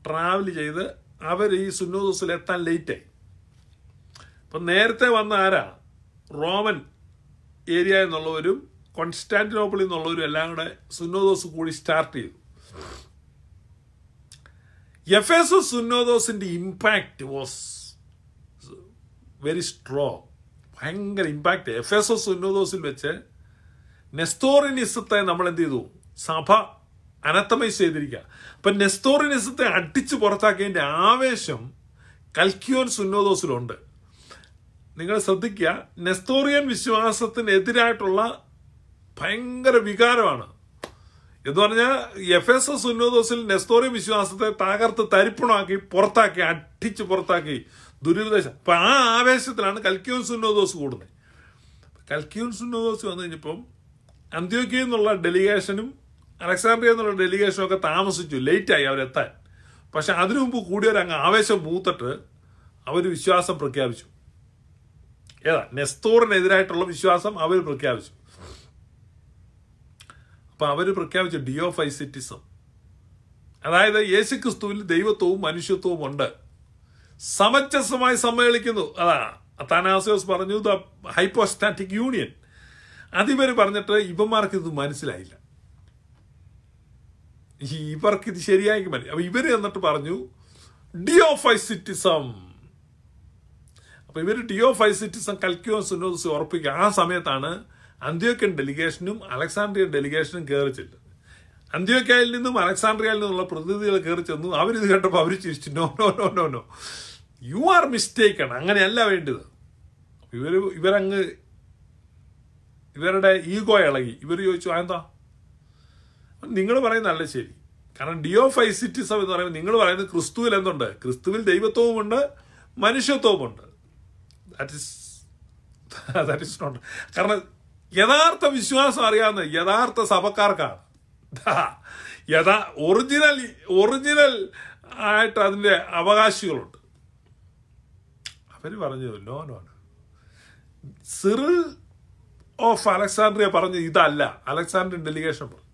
ട്രാവൽ ചെയ്ത് അവർ ഈ സുന്നോദസിൽ എത്താൻ ലേറ്റായി അപ്പം നേരത്തെ വന്ന ആരാ റോമൻ ഏരിയ എന്നുള്ളവരും കോൺസ്റ്റാന്റിനോപ്പിളിൽ നിന്നുള്ളവരും എല്ലാം കൂടെ സുന്നോദോസ് കൂടി സ്റ്റാർട്ട് ചെയ്തു എഫ് എസ് സുന്നോദോസിന്റെ ഇമ്പാക്റ്റ് വാസ് വെരി സ്ട്രോങ് ഭയങ്കര ഇമ്പാക്റ്റ് എഫ് എസ് എസ് ഉന്നതോസിൽ വെച്ച് നെസ്തോറിനിസത്തെ നമ്മൾ എന്ത് ചെയ്തു സഭ അനത്തമൈസ് ചെയ്തിരിക്കുക അപ്പം നെസ്തോറിനിസത്തെ അടിച്ചു പുറത്താക്കിയതിൻ്റെ ആവേശം കൽക്കിയോൻ സുന്നോദോസിലുണ്ട് നിങ്ങൾ ശ്രദ്ധിക്കുക നെസ്തോറിയൻ വിശ്വാസത്തിനെതിരായിട്ടുള്ള ഭയങ്കര വികാരമാണ് എന്ന് പറഞ്ഞാൽ എഫ് എസ് എസ് ഉന്നോദോസിൽ നെസ്തോറിയൻ വിശ്വാസത്തെ തകർത്ത് തരിപ്പണമാക്കി പുറത്താക്കി അടിച്ച് പുറത്താക്കി ദുരിതദേശം അപ്പം ആ ആവേശത്തിലാണ് കൽക്കിയോൻ സുന്നോദോസ് കൂടുന്നത് കൽക്കിയോൻ സുന്നോദോസ് വന്നു കഴിഞ്ഞപ്പം അന്ത്യോക്കിയ എന്നുള്ള ഡെലിഗേഷനും അലക്സാണ്ട്രിയ എന്നുള്ള ഡെലിഗേഷനും ഒക്കെ താമസിച്ചു ലേറ്റായി അവരെത്താൻ പക്ഷെ അതിനു മുമ്പ് കൂടിയവർ അങ്ങ് ആവേശം മൂത്തിട്ട് അവർ വിശ്വാസം പ്രഖ്യാപിച്ചു ഏതാ നെസ്തോറിനെതിരായിട്ടുള്ള വിശ്വാസം അവർ പ്രഖ്യാപിച്ചു അപ്പം അവർ പ്രഖ്യാപിച്ചു ഡിയോഫൈസിറ്റിസം അതായത് യേശുക്രിസ്തുവിൽ ദൈവത്വവും മനുഷ്യത്വവും ഉണ്ട് സമഞ്ജസമായി സമ്മേളിക്കുന്നു അതാ അത്താനാസിയോസ് പറഞ്ഞു ദ ഹൈപ്പോസ്റ്റാറ്റിക് യൂണിയൻ അതിവർ പറഞ്ഞിട്ട് ഇവന്മാർക്ക് ഇത് മനസ്സിലായില്ല ഇവർക്ക് ഇത് ശരിയായി മനസ്സിലായി അപ്പൊ ഇവര് എന്നിട്ട് പറഞ്ഞു ഡിയോഫൈസിറ്റിസം അപ്പൊ ഇവർ ഡിയോഫൈസിറ്റിസം കൽക്കിയോ സുനോദസ് ഉറപ്പിക്കുക ആ സമയത്താണ് അന്ത്യോക്യൻ ഡെലിഗേഷനും അലക്സാണ്ട്രിയൻ ഡെലിഗേഷനും കയറിച്ചിട്ട് അന്ത്യോക്കായിൽ നിന്നും അലക്സാണ്ട്രിയയിൽ നിന്നുള്ള പ്രതിനിധികൾ കയറി ചെന്നു അവരിത് കേട്ടപ്പോൾ അവർ ചിരിച്ചു no no no no no you are mistaken അങ്ങനെയല്ല വേണ്ടത് ഇവർ ഇവരങ്ങ് ഇവരുടെ ഈഗോ ഇളകി ഇവർ ചോദിച്ചു എന്താ നിങ്ങൾ നല്ല ശരി കാരണം ഡിയോ ഫൈസിറ്റിസം എന്ന് പറയുമ്പോൾ നിങ്ങൾ പറയുന്നത് ക്രിസ്തുവിൽ എന്തുണ്ട് ക്രിസ്തുവിൽ ദൈവത്വവുമുണ്ട് മനുഷ്യത്വവുമുണ്ട് that is that is not കാരണം യഥാർത്ഥ വിശ്വാസം അറിയാവുന്ന യഥാർത്ഥ സഭക്കാർക്കാണ് യഥാ ഒറിജിനൽ ഒറിജിനൽ ആയിട്ട് അതിൻ്റെ അവകാശികളുണ്ട് അവർ പറഞ്ഞു no no no Cyril of Alexandria പറഞ്ഞ ഇതല്ല അലക്സാണ്ടർ ഡെലിഗേഷൻ പറഞ്ഞു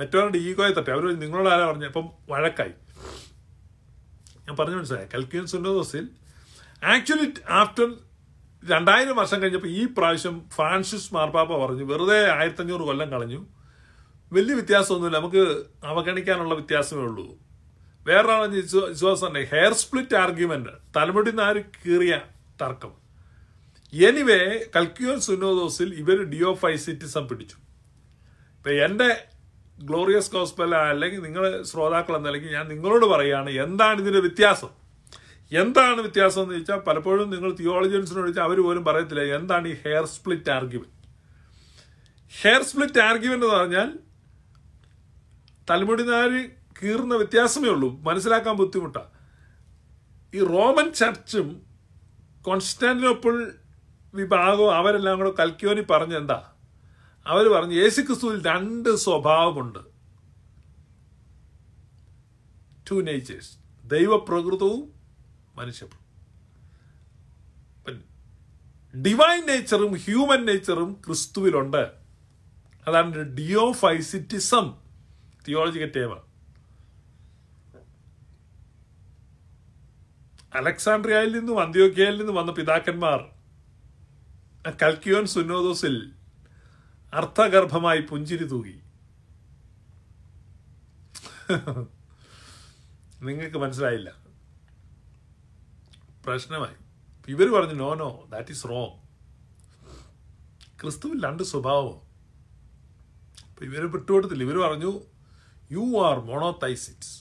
മറ്റവരുടെ ഈഗോയെ തട്ടി അവർ നിങ്ങളോട് ആരാ പറഞ്ഞു അപ്പം വഴക്കായി ഞാൻ പറഞ്ഞു മനസ്സിലായി കൽക്കിയൻ സുന്നോസിൽ ആക്ച്വലി ആഫ്റ്റർ രണ്ടായിരം വർഷം കഴിഞ്ഞപ്പോൾ ഈ പ്രാവശ്യം ഫ്രാൻസിസ് മാർപ്പാപ്പ പറഞ്ഞു വെറുതെ ആയിരത്തഞ്ഞൂറ് കൊല്ലം കളഞ്ഞു വലിയ വ്യത്യാസമൊന്നുമില്ല നമുക്ക് അവഗണിക്കാനുള്ള വ്യത്യാസമേ ഉള്ളൂ വേറൊരാളെന്ന് വിശ്വാസം ഹെയർ സ്പ്ലിറ്റ് ആർഗ്യുമെന്റ് തലമുടി നാര് കീറിയ തർക്കം എനിവേ കൽക്കിയോൻ സുനോദോസിൽ ഇവർ ഡിയോഫൈസിറ്റിസം പിടിച്ചു ഇപ്പൊ എന്റെ ഗ്ലോറിയസ് ഗോസ്പൽ അല്ലെങ്കിൽ നിങ്ങൾ ശ്രോതാക്കൾ എന്നല്ലെങ്കിൽ ഞാൻ നിങ്ങളോട് പറയുകയാണ് എന്താണ് ഇതിന്റെ വ്യത്യാസം എന്താണ് വ്യത്യാസം എന്ന് ചോദിച്ചാൽ പലപ്പോഴും നിങ്ങൾ തിയോളജിയൻസിനോട് ചോദിച്ചാൽ അവർ പോലും പറയത്തില്ല എന്താണ് ഈ hair split argument hair split argument എന്ന് പറഞ്ഞാൽ തലമുടി നാര് കീറുന്ന വ്യത്യാസമേ ഉള്ളൂ മനസ്സിലാക്കാൻ ബുദ്ധിമുട്ടാണ് ഈ റോമൻ ചർച്ചും കോൺസ്റ്റാന്റിനോപ്പിൾ വിഭാഗവും അവരെല്ലാം കൂടെ കൽക്കിയോനി പറഞ്ഞെന്താ അവർ പറഞ്ഞു യേശു ക്രിസ്തുവിൽ രണ്ട് സ്വഭാവമുണ്ട് ടു നേച്ചേഴ്സ് ദൈവപ്രകൃതവും മനുഷ്യപ്രകൃതവും ഡിവൈൻ നേച്ചറും ഹ്യൂമൻ നേച്ചറും ക്രിസ്തുവിലുണ്ട് അതാണ് ഡിയോഫൈസിറ്റിസം തിയോളജിക്കൽ ടേമാണ് അലക്സാണ്ട്രിയയിൽ നിന്നും അന്ത്യോക്കിയയിൽ നിന്നും വന്ന പിതാക്കന്മാർ കൽക്കിയോൻ സുന്നോദോസിൽ അർത്ഥഗർഭമായി പുഞ്ചിരി തൂകി നിങ്ങൾക്ക് മനസ്സിലായില്ല പ്രശ്നമായി ഇവർ പറഞ്ഞു no no that is wrong ക്രിസ്തുവിൽ രണ്ട് സ്വഭാവം ഇവർ വിട്ടുകൊടുത്തില്ല ഇവർ പറഞ്ഞു യു ആർ മോണോതൈസിറ്റിസ്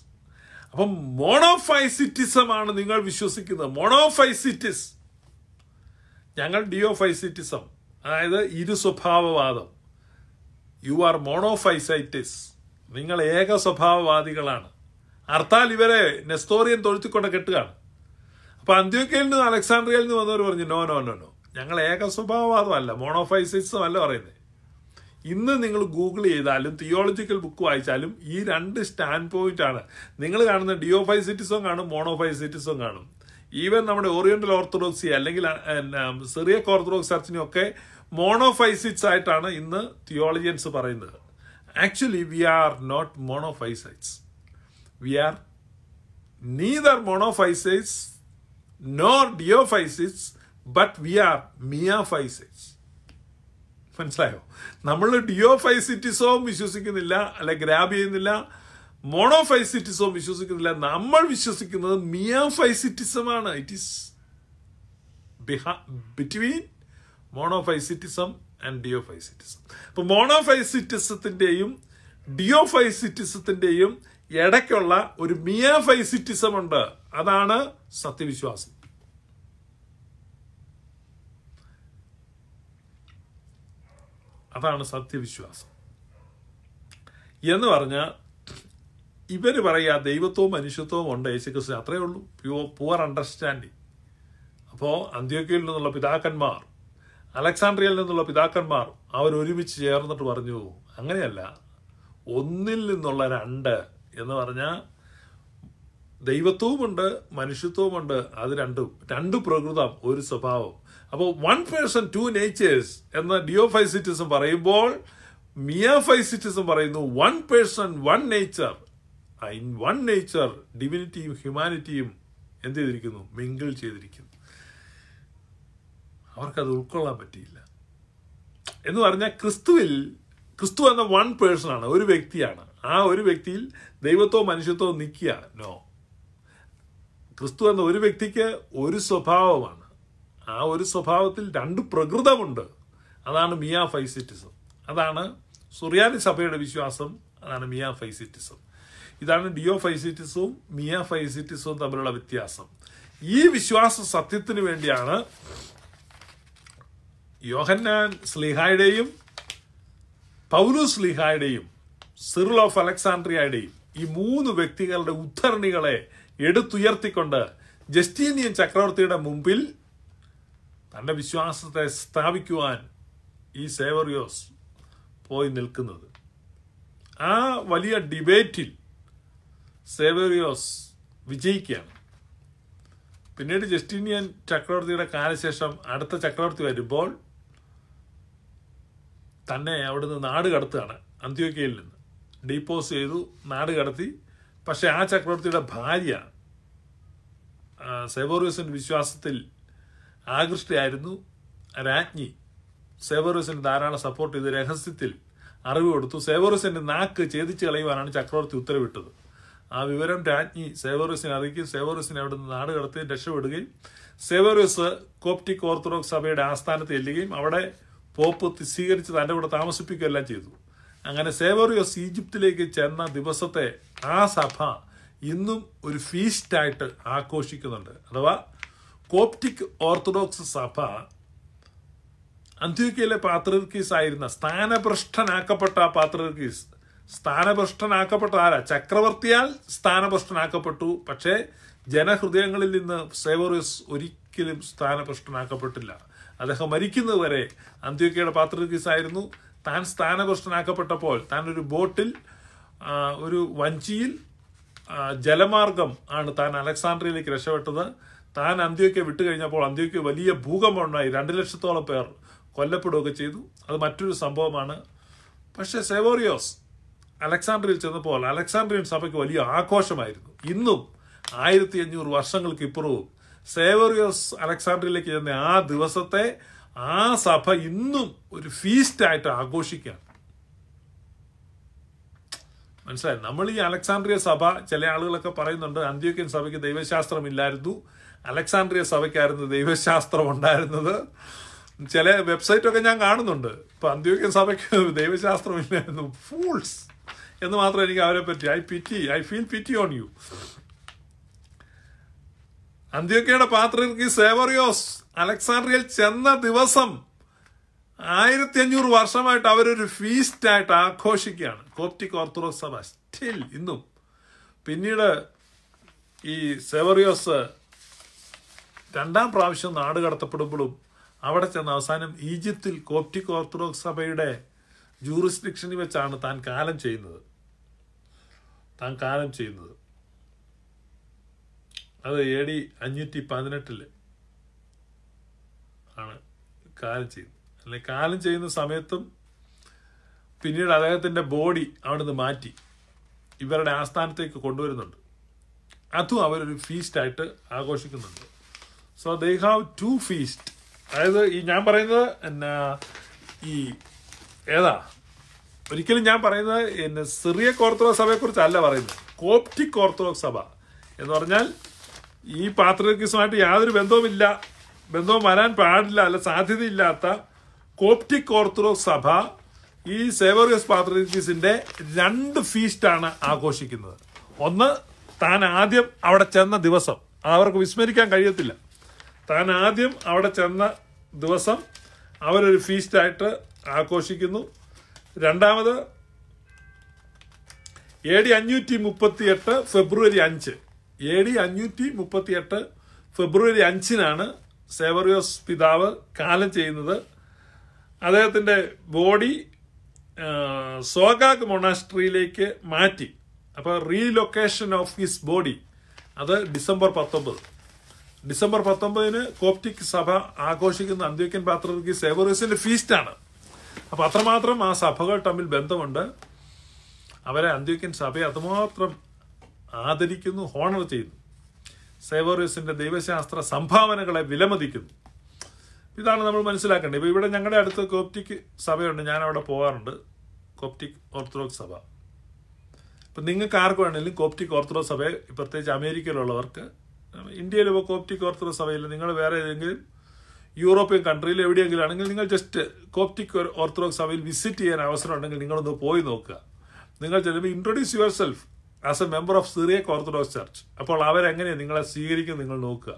അപ്പം മോണോഫൈസിറ്റിസം ആണ് നിങ്ങൾ വിശ്വസിക്കുന്നത് മോണോഫൈസിറ്റിസ് ഞങ്ങൾ ഡിയോഫൈസിറ്റിസം അതായത് ഇരുസ്വഭാവവാദം യു ആർ മോണോഫൈസൈറ്റിസ് നിങ്ങൾ ഏക സ്വഭാവവാദികളാണ് അർത്ഥാൽ ഇവരെ നെസ്തോറിയൻ തൊഴുത്തിക്കൊണ്ട് കെട്ടുകയാണ് അപ്പോൾ അന്ത്യോക്കയിൽ നിന്ന് അലക്സാണ്ട്രിയയിൽ നിന്ന് വന്നവർ പറഞ്ഞു നോ നോ നോ നോ ഞങ്ങൾ ഏക സ്വഭാവവാദമല്ല മോണോഫൈസിസം അല്ല പറയുന്നത് ഇന്ന് നിങ്ങൾ ഗൂഗിൾ ചെയ്താലും തിയോളജിക്കൽ ബുക്ക് വായിച്ചാലും ഈ രണ്ട് സ്റ്റാൻഡ് പോയിന്റാണ് നിങ്ങൾ കാണുന്ന ഡിയോഫൈസിറ്റിസും കാണും മോണോഫൈസിറ്റിസും കാണും ഈവൻ നമ്മുടെ ഓറിയന്റൽ ഓർത്തഡോക്സി അല്ലെങ്കിൽ സിറിയക് ഓർത്തഡോക്സ് ചർച്ചിനെയൊക്കെ മോണോഫൈസിറ്റ്സ് ആയിട്ടാണ് ഇന്ന് തിയോളജിയൻസ് പറയുന്നത് actually we are not monophysites we are neither monophysites nor dyophysites but we are miaphysites മനസ്സിലായോ നമ്മൾ ഡിയോഫൈസിറ്റിസവും വിശ്വസിക്കുന്നില്ല അല്ലെ ഗ്രാബ് ചെയ്യുന്നില്ല മോണോഫൈസിറ്റിസവും വിശ്വസിക്കുന്നില്ല നമ്മൾ വിശ്വസിക്കുന്നത് മിയോഫൈസിറ്റിസമാണ് it is between monophysitism and dyophysitism അപ്പോൾ മോണോഫൈസിറ്റിസത്തിന്റെയും ഡിയോഫൈസിറ്റിസത്തിന്റെയും ഇടയ്ക്കുള്ള ഒരു മിയോഫൈസിറ്റിസം ഉണ്ട് അതാണ് സത്യവിശ്വാസം അതാണ് സത്യവിശ്വാസം എന്ന് പറഞ്ഞാൽ ഇവർ പറയുക ദൈവത്വവും മനുഷ്യത്വവും ഉണ്ട് ക്രിസ്തു അത്രയേ ഉള്ളൂ പ്യുവർ പുവർ അണ്ടർസ്റ്റാൻഡിങ് അപ്പോൾ അന്ത്യോക്കയിൽ നിന്നുള്ള പിതാക്കന്മാർ അലക്സാണ്ട്രിയയിൽ നിന്നുള്ള പിതാക്കന്മാർ അവരൊരുമിച്ച് ചേർന്നിട്ട് പറഞ്ഞു അങ്ങനെയല്ല ഒന്നിൽ നിന്നുള്ള രണ്ട് എന്ന് പറഞ്ഞാൽ ദൈവത്വവുമുണ്ട് മനുഷ്യത്വവുമുണ്ട് അത് രണ്ടും രണ്ട് പ്രകൃതം ഒരു സ്വഭാവം അപ്പോൾ വൺ പേഴ്സൺ ടു നേച്ചേഴ്സ് എന്ന ഡിയോഫൈസിറ്റിസം പറയുമ്പോൾ മിയാഫൈസിറ്റിസം പറയുന്നു one person one nature I one nature ഡിവിനിറ്റിയും ഹ്യൂമാനിറ്റിയും എന്ത് ചെയ്തിരിക്കുന്നു മിങ്കിൾ ചെയ്തിരിക്കുന്നു അവർക്കത് ഉൾക്കൊള്ളാൻ പറ്റിയില്ല എന്ന് പറഞ്ഞാൽ ക്രിസ്തുവിൽ ക്രിസ്തു എന്ന വൺ പേഴ്സണാണ് ഒരു വ്യക്തിയാണ് ആ ഒരു വ്യക്തിയിൽ ദൈവത്തോ മനുഷ്യത്തോ നിൽക്കുക നോ ക്രിസ്തു എന്ന ഒരു വ്യക്തിക്ക് ഒരു സ്വഭാവമാണ് ആ ഒരു സ്വഭാവത്തിൽ രണ്ട് പ്രകൃതമുണ്ട് അതാണ് മിയാ ഫൈസിറ്റിസം അതാണ് സുറിയാനി സഭയുടെ വിശ്വാസം അതാണ് മിയാ ഫൈസിറ്റിസം ഇതാണ് ഡിയോ ഫൈസിറ്റിസവും മിയാ ഫൈസിറ്റിസവും തമ്മിലുള്ള വ്യത്യാസം ഈ വിശ്വാസ സത്യത്തിന് വേണ്ടിയാണ് യോഹന്നാൻ സ്ലിഹായുടെയും പൗലു സ്ലിഹായുടെയും സിറിൽ ഓഫ് അലക്സാണ്ട്രിയയുടെയും ഈ മൂന്ന് വ്യക്തികളുടെ ഉദ്ധരണികളെ എടുത്തുയർത്തിക്കൊണ്ട് ജസ്റ്റീനിയൻ ചക്രവർത്തിയുടെ മുമ്പിൽ തൻ്റെ വിശ്വാസത്തെ സ്ഥാപിക്കുവാൻ ഈ സേവറിയോസ് പോയി നിൽക്കുന്നത് ആ വലിയ ഡിബേറ്റിൽ സേവറിയോസ് വിജയിക്കുകയാണ് പിന്നീട് ജസ്റ്റിനിയൻ ചക്രവർത്തിയുടെ കാലശേഷം അടുത്ത ചക്രവർത്തി വരുമ്പോൾ തന്നെ അവിടുന്ന് നാട് കടത്തുകയാണ് അന്ത്യോക്കയിൽ നിന്ന് ഡീപ്പോസ് ചെയ്തു നാട് കടത്തി പക്ഷേ ആ ചക്രവർത്തിയുടെ ഭാര്യ സേവോറിയസിൻ്റെ വിശ്വാസത്തിൽ ആകൃഷ്ടയായിരുന്നു രാജ്ഞി സേവറസിന് ധാരാളം സപ്പോർട്ട് ചെയ്ത് രഹസ്യത്തിൽ അറിവ് കൊടുത്തു സേവറസിന്റെ നാക്ക് ഛേദിച്ച് കളയുവാനാണ് ചക്രവർത്തി ഉത്തരവിട്ടത് ആ വിവരം രാജ്ഞി സേവറസിനെ അറിയിക്കും സേവറസിനെ നിന്ന് നാട് കടത്തുകയും രക്ഷപ്പെടുകയും സേവറസ് കോപ്റ്റിക് ഓർത്തഡോക്സ് സഭയുടെ ആസ്ഥാനത്ത് എല്ലുകയും അവിടെ പോപ്പ് സ്വീകരിച്ച് തന്റെ കൂടെ താമസിപ്പിക്കുകയെല്ലാം ചെയ്തു അങ്ങനെ സേവറിയോസ് ഈജിപ്തിലേക്ക് ചെന്ന ദിവസത്തെ ആ സഭ ഇന്നും ഒരു ഫീസ്റ്റായിട്ട് ആഘോഷിക്കുന്നുണ്ട് അഥവാ കോപ്റ്റിക് ഓർത്തഡോക്സ് സഭ അന്ത്യക്കയിലെ പാത്രർക്കീസ് ആയിരുന്ന സ്ഥാനഭ്രഷ്ടനാക്കപ്പെട്ട ആ പാത്രർക്കീസ് സ്ഥാനഭ്രഷ്ടനാക്കപ്പെട്ട ആരാ ചക്രവർത്തിയാൽ സ്ഥാനഭ്രഷ്ടനാക്കപ്പെട്ടു പക്ഷേ ജനഹൃദയങ്ങളിൽ നിന്ന് സേവറിയസ് ഒരിക്കലും സ്ഥാനഭ്രഷ്ടനാക്കപ്പെട്ടില്ല അദ്ദേഹം മരിക്കുന്നതുവരെ അന്ത്യക്കയുടെ പാത്രർക്കീസ് ആയിരുന്നു താൻ സ്ഥാനഭ്രഷ്ടനാക്കപ്പെട്ടപ്പോൾ താൻ ഒരു ബോട്ടിൽ ഒരു വഞ്ചിയിൽ ജലമാർഗം ആണ് താൻ അലക്സാണ്ട്രിയയിലേക്ക് രക്ഷപ്പെട്ടത് താൻ അന്ത്യോക്കെ വിട്ടു കഴിഞ്ഞപ്പോൾ അന്ത്യോക്ക് വലിയ ഭൂകമ്പമുണ്ടായി രണ്ട് ലക്ഷത്തോളം പേർ കൊല്ലപ്പെടുകയൊക്കെ ചെയ്തു അത് മറ്റൊരു സംഭവമാണ് പക്ഷേ സെവോറിയോസ് അലക്സാണ്ട്രിയിൽ ചെന്നപ്പോൾ അലക്സാണ്ട്രിയൻ സഭയ്ക്ക് വലിയ ആഘോഷമായിരുന്നു ഇന്നും ആയിരത്തി അഞ്ഞൂറ് വർഷങ്ങൾക്ക് ഇപ്പുറവും സേവറിയോസ് അലക്സാണ്ട്രിയയിലേക്ക് ചെന്ന ആ ദിവസത്തെ ആ സഭ ഇന്നും ഒരു ഫീസ്റ്റായിട്ട് ആഘോഷിക്കുകയാണ് മനസ്സിലായി നമ്മൾ ഈ അലക്സാണ്ട്രിയ സഭ ചില ആളുകളൊക്കെ പറയുന്നുണ്ട് അന്ത്യോക്യൻ സഭയ്ക്ക് ദൈവശാസ്ത്രമില്ലായിരുന്നു അലക്സാണ്ട്രിയ സഭയ്ക്കായിരുന്നു ദൈവശാസ്ത്രം ഉണ്ടായിരുന്നത് ചില വെബ്സൈറ്റൊക്കെ ഞാൻ കാണുന്നുണ്ട് ഇപ്പം അന്ത്യോഗ്യ സഭയ്ക്ക് ദൈവശാസ്ത്രമില്ലായിരുന്നു ഫൂൾസ് എന്ന് മാത്രം എനിക്ക് അവരെ പറ്റി I pity I feel pity on you അന്ത്യോക്കയുടെ പാത്രർക്ക് സേവറിയോസ് അലക്സാണ്ട്രിയയിൽ ചെന്ന ദിവസം ആയിരത്തി അഞ്ഞൂറ് വർഷമായിട്ട് അവരൊരു ഫീസ്റ്റായിട്ട് ആഘോഷിക്കുകയാണ് കോപ്റ്റിക് ഓർത്തഡോക്സ് സഭ സ്റ്റിൽ ഇന്നും പിന്നീട് ഈ സേവറിയോസ് രണ്ടാം പ്രാവശ്യം നാട് കടത്തപ്പെടുമ്പോഴും അവിടെ ചെന്ന് അവസാനം ഈജിപ്തിൽ കോപ്റ്റിക് ഓർത്തഡോക്സ് സഭയുടെ ജൂറിസ്ഡിക്ഷനിൽ വെച്ചാണ് താൻ കാലം ചെയ്യുന്നത് താൻ കാലം ചെയ്യുന്നത് അത് എ ഡി അഞ്ഞൂറ്റി പതിനെട്ടില് ആണ് കാലം ചെയ്യുന്നത് അല്ലെ കാലം ചെയ്യുന്ന സമയത്തും പിന്നീട് അദ്ദേഹത്തിൻ്റെ ബോഡി അവിടുന്ന് മാറ്റി ഇവരുടെ ആസ്ഥാനത്തേക്ക് കൊണ്ടുവരുന്നുണ്ട് അതും അവരൊരു ഫീസ്റ്റായിട്ട് ആഘോഷിക്കുന്നുണ്ട് so they have two feast അതായത് ഈ ഞാൻ പറയുന്നത് എന്നാ ഈ ഏതാ ഒരിക്കലും ഞാൻ പറയുന്നത് പിന്നെ സഭയെ ഓർത്തഡോക്സ് അല്ല പറയുന്നത് കോപ്റ്റിക് ഓർത്തഡോക്സ് സഭ എന്ന് പറഞ്ഞാൽ ഈ പാത്രക്കിസുമായിട്ട് യാതൊരു ബന്ധവുമില്ല ബന്ധവും വരാൻ പാടില്ല അല്ല സാധ്യതയില്ലാത്ത കോപ്റ്റിക് ഓർത്തഡോക്സ് സഭ ഈ സേവർഗസ് പാത്രക്കിസിന്റെ രണ്ട് ഫീസ്റ്റാണ് ആഘോഷിക്കുന്നത് ഒന്ന് താൻ ആദ്യം അവിടെ ചെന്ന ദിവസം അവർക്ക് വിസ്മരിക്കാൻ കഴിയത്തില്ല താൻ ആദ്യം അവിടെ ചെന്ന ദിവസം അവരൊരു ഫീസ്റ്റായിട്ട് ആഘോഷിക്കുന്നു രണ്ടാമത് എ ഡി അഞ്ഞൂറ്റി മുപ്പത്തി എട്ട് ഫെബ്രുവരി അഞ്ച് എ ഡി അഞ്ഞൂറ്റി മുപ്പത്തി എട്ട് ഫെബ്രുവരി അഞ്ചിനാണ് സേവറിയോസ് പിതാവ് കാലം ചെയ്യുന്നത് അദ്ദേഹത്തിൻ്റെ ബോഡി സോഗാഗ് മൊണാസ്ട്രിയിലേക്ക് മാറ്റി അപ്പോൾ റീലൊക്കേഷൻ ഓഫ് ഹിസ് ബോഡി അത് ഡിസംബർ പത്തൊമ്പത് ഡിസംബർ പത്തൊമ്പതിന് കോപ്റ്റിക് സഭ ആഘോഷിക്കുന്ന അന്ത്യോക്യൻ പാത്രർക്ക് ഫീസ്റ്റ് ഫീസ്റ്റാണ് അപ്പൊ അത്രമാത്രം ആ സഭകൾ തമ്മിൽ ബന്ധമുണ്ട് അവരെ അന്ത്യക്കൻ സഭയെ അതുമാത്രം ആദരിക്കുന്നു ഹോണർ ചെയ്യുന്നു സേവറേസിന്റെ ദൈവശാസ്ത്ര സംഭാവനകളെ വിലമതിക്കുന്നു ഇതാണ് നമ്മൾ മനസ്സിലാക്കേണ്ടത് ഇപ്പൊ ഇവിടെ ഞങ്ങളുടെ അടുത്ത് കോപ്റ്റിക് സഭയുണ്ട് ഞാൻ അവിടെ പോകാറുണ്ട് കോപ്റ്റിക് ഓർത്തഡോക്സ് സഭ ഇപ്പൊ നിങ്ങൾക്ക് ആർക്ക് വേണമെങ്കിലും കോപ്റ്റിക് ഓർത്തഡോക്സ് സഭയെ പ്രത്യേകിച്ച് അമേരിക്കയിലുള്ളവർക്ക് ഇന്ത്യയിൽ ഇപ്പോൾ കോപ്റ്റിക് ഓർത്തഡോക്സ് സഭയില്ല നിങ്ങൾ വേറെ ഏതെങ്കിലും യൂറോപ്യൻ കൺട്രിയിൽ എവിടെയെങ്കിലും ആണെങ്കിൽ നിങ്ങൾ ജസ്റ്റ് കോപ്റ്റിക് ഓർത്തഡോക്സ് സഭയിൽ വിസിറ്റ് ചെയ്യാൻ അവസരം ഉണ്ടെങ്കിൽ നിങ്ങളൊന്ന് പോയി നോക്കുക നിങ്ങൾ ചിലപ്പോൾ introduce yourself as a member of Syriac Orthodox church അപ്പോൾ അവരെങ്ങനെയാണ് നിങ്ങളെ സ്വീകരിക്കും നിങ്ങൾ നോക്കുക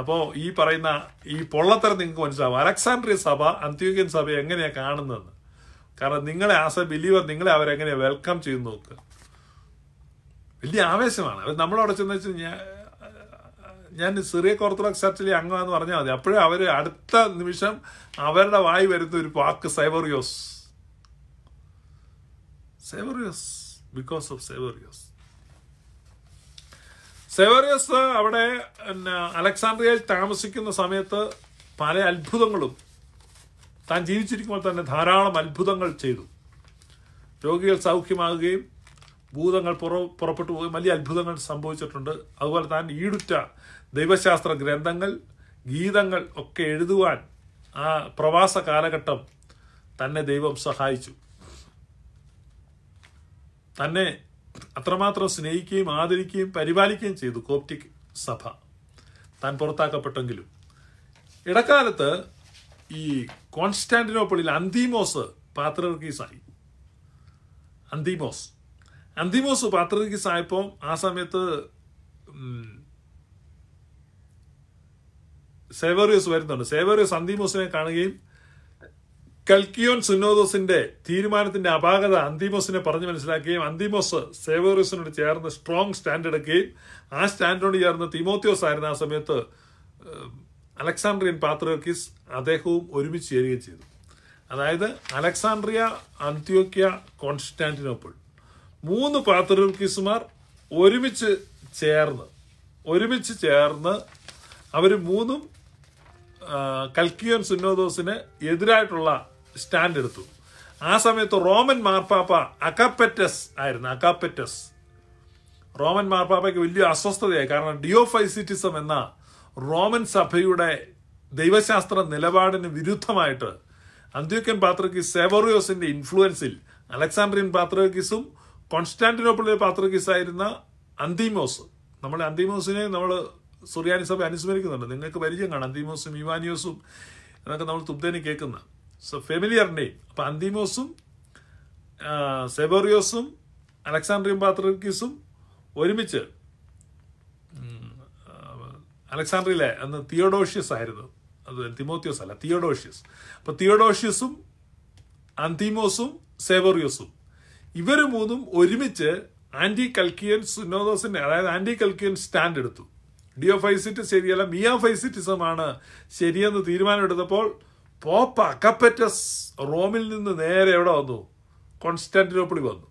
അപ്പോൾ ഈ പറയുന്ന ഈ പൊള്ളത്തരം നിങ്ങൾക്ക് മനസ്സിലാവും അലക്സാണ്ട്രിയ സഭ അന്ത്യോഗ്യൻ സഭ എങ്ങനെയാണ് കാണുന്നതെന്ന് കാരണം നിങ്ങളെ ആസ് എ ബിലീവർ നിങ്ങളെ അവരെങ്ങനെയാണ് വെൽക്കം ചെയ്ത് നോക്കുക വലിയ ആവേശമാണ് അവർ നമ്മളവിടെ ചെന്ന് വെച്ചാൽ ഞാൻ സിറിയ ഓർത്തഡോക്സ് ചർച്ചിലെ അംഗമാന്ന് പറഞ്ഞാൽ മതി അപ്പോഴേ അവർ അടുത്ത നിമിഷം അവരുടെ വായി വരുന്ന ഒരു വാക്ക് സൈബറിയോസ് സൈബറിയോസ് ബിക്കോസ് ഓഫ് സൈബറിയോസ് സെവറിയസ് അവിടെ പിന്നെ അലക്സാണ്ട്രിയയിൽ താമസിക്കുന്ന സമയത്ത് പല അത്ഭുതങ്ങളും താൻ ജീവിച്ചിരിക്കുമ്പോൾ തന്നെ ധാരാളം അത്ഭുതങ്ങൾ ചെയ്തു രോഗികൾ സൗഖ്യമാകുകയും ഭൂതങ്ങൾ പുറ പുറപ്പെട്ടു പോവുകയും വലിയ അത്ഭുതങ്ങൾ സംഭവിച്ചിട്ടുണ്ട് അതുപോലെ താൻ ഈടുറ്റ ദൈവശാസ്ത്ര ഗ്രന്ഥങ്ങൾ ഗീതങ്ങൾ ഒക്കെ എഴുതുവാൻ ആ പ്രവാസ കാലഘട്ടം തന്നെ ദൈവം സഹായിച്ചു തന്നെ അത്രമാത്രം സ്നേഹിക്കുകയും ആദരിക്കുകയും പരിപാലിക്കുകയും ചെയ്തു കോപ്റ്റിക് സഭ താൻ പുറത്താക്കപ്പെട്ടെങ്കിലും ഇടക്കാലത്ത് ഈ കോൺസ്റ്റാന്റിനോപ്പിളിൽ അന്തിമോസ് പാത്രർക്കീസായി അന്തിമോസ് അന്തിമോസ് പാത്രർക്കീസായപ്പോൾ ആ സമയത്ത് സേവറിയസ് വരുന്നുണ്ട് സേവറിയസ് അന്തീമോസിനെ കാണുകയും കൽക്കിയോൺ സുനോദോസിന്റെ തീരുമാനത്തിന്റെ അപാകത അന്തിമോസിനെ പറഞ്ഞു മനസ്സിലാക്കുകയും അന്തിമോസ് സേവറിയസിനോട് ചേർന്ന് സ്ട്രോങ് സ്റ്റാൻഡ് എടുക്കുകയും ആ സ്റ്റാൻഡിനോട് ചേർന്ന് തിമോത്തിയോസ് ആയിരുന്ന ആ സമയത്ത് അലക്സാണ്ട്രിയൻ പാത്രോക്കിസ് അദ്ദേഹവും ഒരുമിച്ച് ചേരുകയും ചെയ്തു അതായത് അലക്സാണ്ട്രിയ അന്ത്യോക്യ കോൺസ്റ്റാന്റിനോപ്പിൾ മൂന്ന് പാത്രോക്കിസുമാർ ഒരുമിച്ച് ചേർന്ന് ഒരുമിച്ച് ചേർന്ന് അവർ മൂന്നും കൽക്കിയർ സുന്നോദോസിന് എതിരായിട്ടുള്ള സ്റ്റാൻഡ് എടുത്തു ആ സമയത്ത് റോമൻ മാർപ്പാപ്പ അക്കാപ്പറ്റസ് ആയിരുന്നു അക്കാപ്പറ്റസ് റോമൻ മാർപ്പാപ്പയ്ക്ക് വലിയ അസ്വസ്ഥതയായി കാരണം ഡിയോഫൈസിറ്റിസം എന്ന റോമൻ സഭയുടെ ദൈവശാസ്ത്ര നിലപാടിന് വിരുദ്ധമായിട്ട് അന്ത്യോക്യൻ പാത്രക്കിസ് സെവറിയോസിന്റെ ഇൻഫ്ലുവൻസിൽ അലക്സാണ്ട്രിയൻ പാത്രക്കിസും കോൺസ്റ്റാന്റിനോപ്പിളിലെ പാത്രക്കിസ് ആയിരുന്ന അന്തിമോസ് നമ്മൾ അന്തിമോസിനെ നമ്മൾ സുറിയാനി സഭ അനുസ്മരിക്കുന്നുണ്ട് നിങ്ങൾക്ക് പരിചയം കാണാം അന്തിമോസും ഇവാനിയോസും എന്നൊക്കെ നമ്മൾ തുബ്ദേനി കേൾക്കുന്ന സോ ഫെമിലിയർ നെയിം അപ്പം അന്തിമോസും സെബോറിയോസും അലക്സാണ്ട്രിയം പാത്രക്കീസും ഒരുമിച്ച് അലക്സാണ്ട്രിയിലെ അന്ന് തിയോഡോഷ്യസ് ആയിരുന്നു അത് തിമോത്തിയോസ് അല്ല തിയോഡോഷ്യസ് അപ്പം തിയോഡോഷ്യസും അന്തിമോസും സെബോറിയോസും ഇവർ മൂന്നും ഒരുമിച്ച് ആൻറ്റി കൽക്കിയൻ സുനോദോസിൻ്റെ അതായത് ആൻറ്റി കൽക്കിയൻ സ്റ്റാൻഡ് എടുത്തു ഡി ഒ ഡിയോഫൈസിറ്റ് ശരിയല്ല മിയ മിയാഫൈസിറ്റിസമാണ് ശരിയെന്ന് തീരുമാനമെടുത്തപ്പോൾ പോപ്പ അക്കപ്പറ്റസ് റോമിൽ നിന്ന് നേരെ എവിടെ വന്നു കോൺസ്റ്റാന്റിനോപ്പിളിൽ വന്നു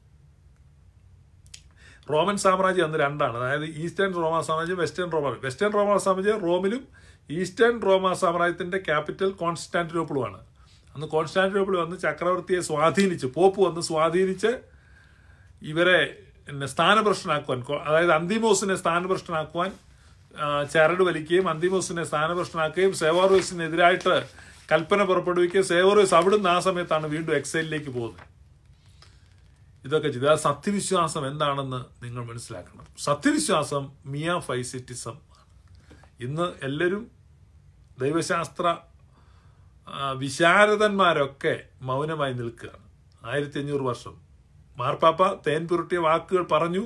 റോമൻ സാമ്രാജ്യം അന്ന് രണ്ടാണ് അതായത് ഈസ്റ്റേൺ റോമാ സാമ്രാജ്യം വെസ്റ്റേൺ റോമ വെസ്റ്റേൺ റോമാ സാമ്രാജ്യം റോമിലും ഈസ്റ്റേൺ റോമാ സാമ്രാജ്യത്തിൻ്റെ ക്യാപിറ്റൽ കോൺസ്റ്റാന്റിനോപ്പിളുമാണ് അന്ന് കോൺസ്റ്റാന്റിനോപ്പിൾ വന്ന് ചക്രവർത്തിയെ സ്വാധീനിച്ച് പോപ്പ് വന്ന് സ്വാധീനിച്ച് ഇവരെ സ്ഥാനഭ്രഷ്ടനാക്കുവാൻ അതായത് അന്തിമോസിനെ സ്ഥാനഭ്രഷ്ടനാക്കുവാൻ ചരട് വലിക്കുകയും അന്തിമോസിനെ സ്ഥാനഭ്രഷ്ടനാക്കുകയും സേവാറോസിനെതിരായിട്ട് കൽപ്പന പുറപ്പെടുവിക്കുകയും സേവറോസ് അവിടുന്ന് ആ സമയത്താണ് വീണ്ടും എക്സൈലിലേക്ക് പോകുന്നത് ഇതൊക്കെ ചെയ്ത് ആ സത്യവിശ്വാസം എന്താണെന്ന് നിങ്ങൾ മനസ്സിലാക്കണം സത്യവിശ്വാസം മിയ ഫൈസിറ്റിസം ഇന്ന് എല്ലാവരും ദൈവശാസ്ത്ര വിശാരദന്മാരൊക്കെ മൗനമായി നിൽക്കുകയാണ് ആയിരത്തി അഞ്ഞൂറ് വർഷം മാർപ്പാപ്പ തേൻ പുരട്ടിയ വാക്കുകൾ പറഞ്ഞു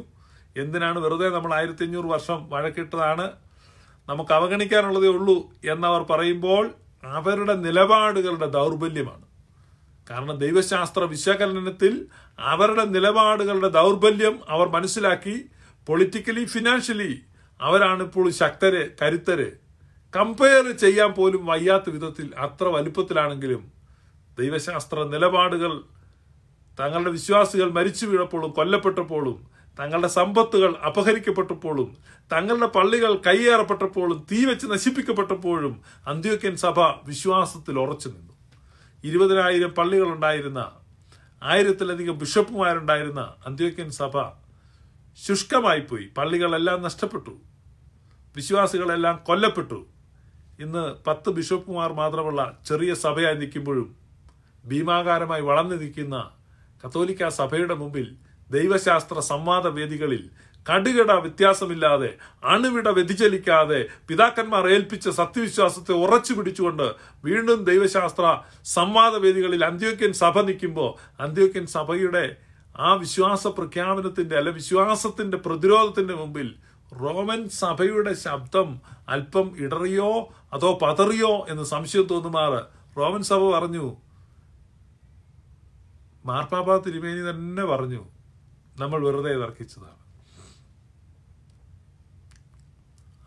എന്തിനാണ് വെറുതെ നമ്മൾ ആയിരത്തി അഞ്ഞൂറ് വർഷം വഴക്കിട്ടതാണ് നമുക്ക് അവഗണിക്കാനുള്ളതേ ഉള്ളൂ എന്നവർ പറയുമ്പോൾ അവരുടെ നിലപാടുകളുടെ ദൗർബല്യമാണ് കാരണം ദൈവശാസ്ത്ര വിശകലനത്തിൽ അവരുടെ നിലപാടുകളുടെ ദൗർബല്യം അവർ മനസ്സിലാക്കി പൊളിറ്റിക്കലി ഫിനാൻഷ്യലി അവരാണിപ്പോൾ ശക്തരെ കരുത്തര് കമ്പയർ ചെയ്യാൻ പോലും വയ്യാത്ത വിധത്തിൽ അത്ര വലുപ്പത്തിലാണെങ്കിലും ദൈവശാസ്ത്ര നിലപാടുകൾ തങ്ങളുടെ വിശ്വാസികൾ മരിച്ചു വീഴപ്പോഴും കൊല്ലപ്പെട്ടപ്പോഴും തങ്ങളുടെ സമ്പത്തുകൾ അപഹരിക്കപ്പെട്ടപ്പോഴും തങ്ങളുടെ പള്ളികൾ കൈയേറപ്പെട്ടപ്പോഴും വെച്ച് നശിപ്പിക്കപ്പെട്ടപ്പോഴും അന്ത്യോക്യൻ സഭ വിശ്വാസത്തിൽ ഉറച്ചു നിന്നു ഇരുപതിനായിരം പള്ളികളുണ്ടായിരുന്ന ആയിരത്തിലധികം ബിഷപ്പുമാരുണ്ടായിരുന്ന അന്ത്യോക്യൻ സഭ ശുഷ്കമായിപ്പോയി പള്ളികളെല്ലാം നഷ്ടപ്പെട്ടു വിശ്വാസികളെല്ലാം കൊല്ലപ്പെട്ടു ഇന്ന് പത്ത് ബിഷപ്പുമാർ മാത്രമുള്ള ചെറിയ സഭയായി നിൽക്കുമ്പോഴും ഭീമാകാരമായി വളർന്നു നിൽക്കുന്ന കത്തോലിക്ക സഭയുടെ മുമ്പിൽ ദൈവശാസ്ത്ര സംവാദ വേദികളിൽ കടുകട വ്യത്യാസമില്ലാതെ അണുവിട വ്യതിചലിക്കാതെ പിതാക്കന്മാർ ഏൽപ്പിച്ച സത്യവിശ്വാസത്തെ ഉറച്ചു പിടിച്ചുകൊണ്ട് വീണ്ടും ദൈവശാസ്ത്ര സംവാദ വേദികളിൽ അന്ത്യോക്യൻ സഭ നിൽക്കുമ്പോൾ അന്ത്യോക്യൻ സഭയുടെ ആ വിശ്വാസ പ്രഖ്യാപനത്തിന്റെ അല്ലെ വിശ്വാസത്തിന്റെ പ്രതിരോധത്തിന്റെ മുമ്പിൽ റോമൻ സഭയുടെ ശബ്ദം അല്പം ഇടറിയോ അതോ പതറിയോ എന്ന് സംശയം തോന്നുമാർ റോമൻ സഭ പറഞ്ഞു മാർപ്പാപ്പ തിരുമേനി തന്നെ പറഞ്ഞു നമ്മൾ വെറുതെ തർക്കിച്ചതാണ്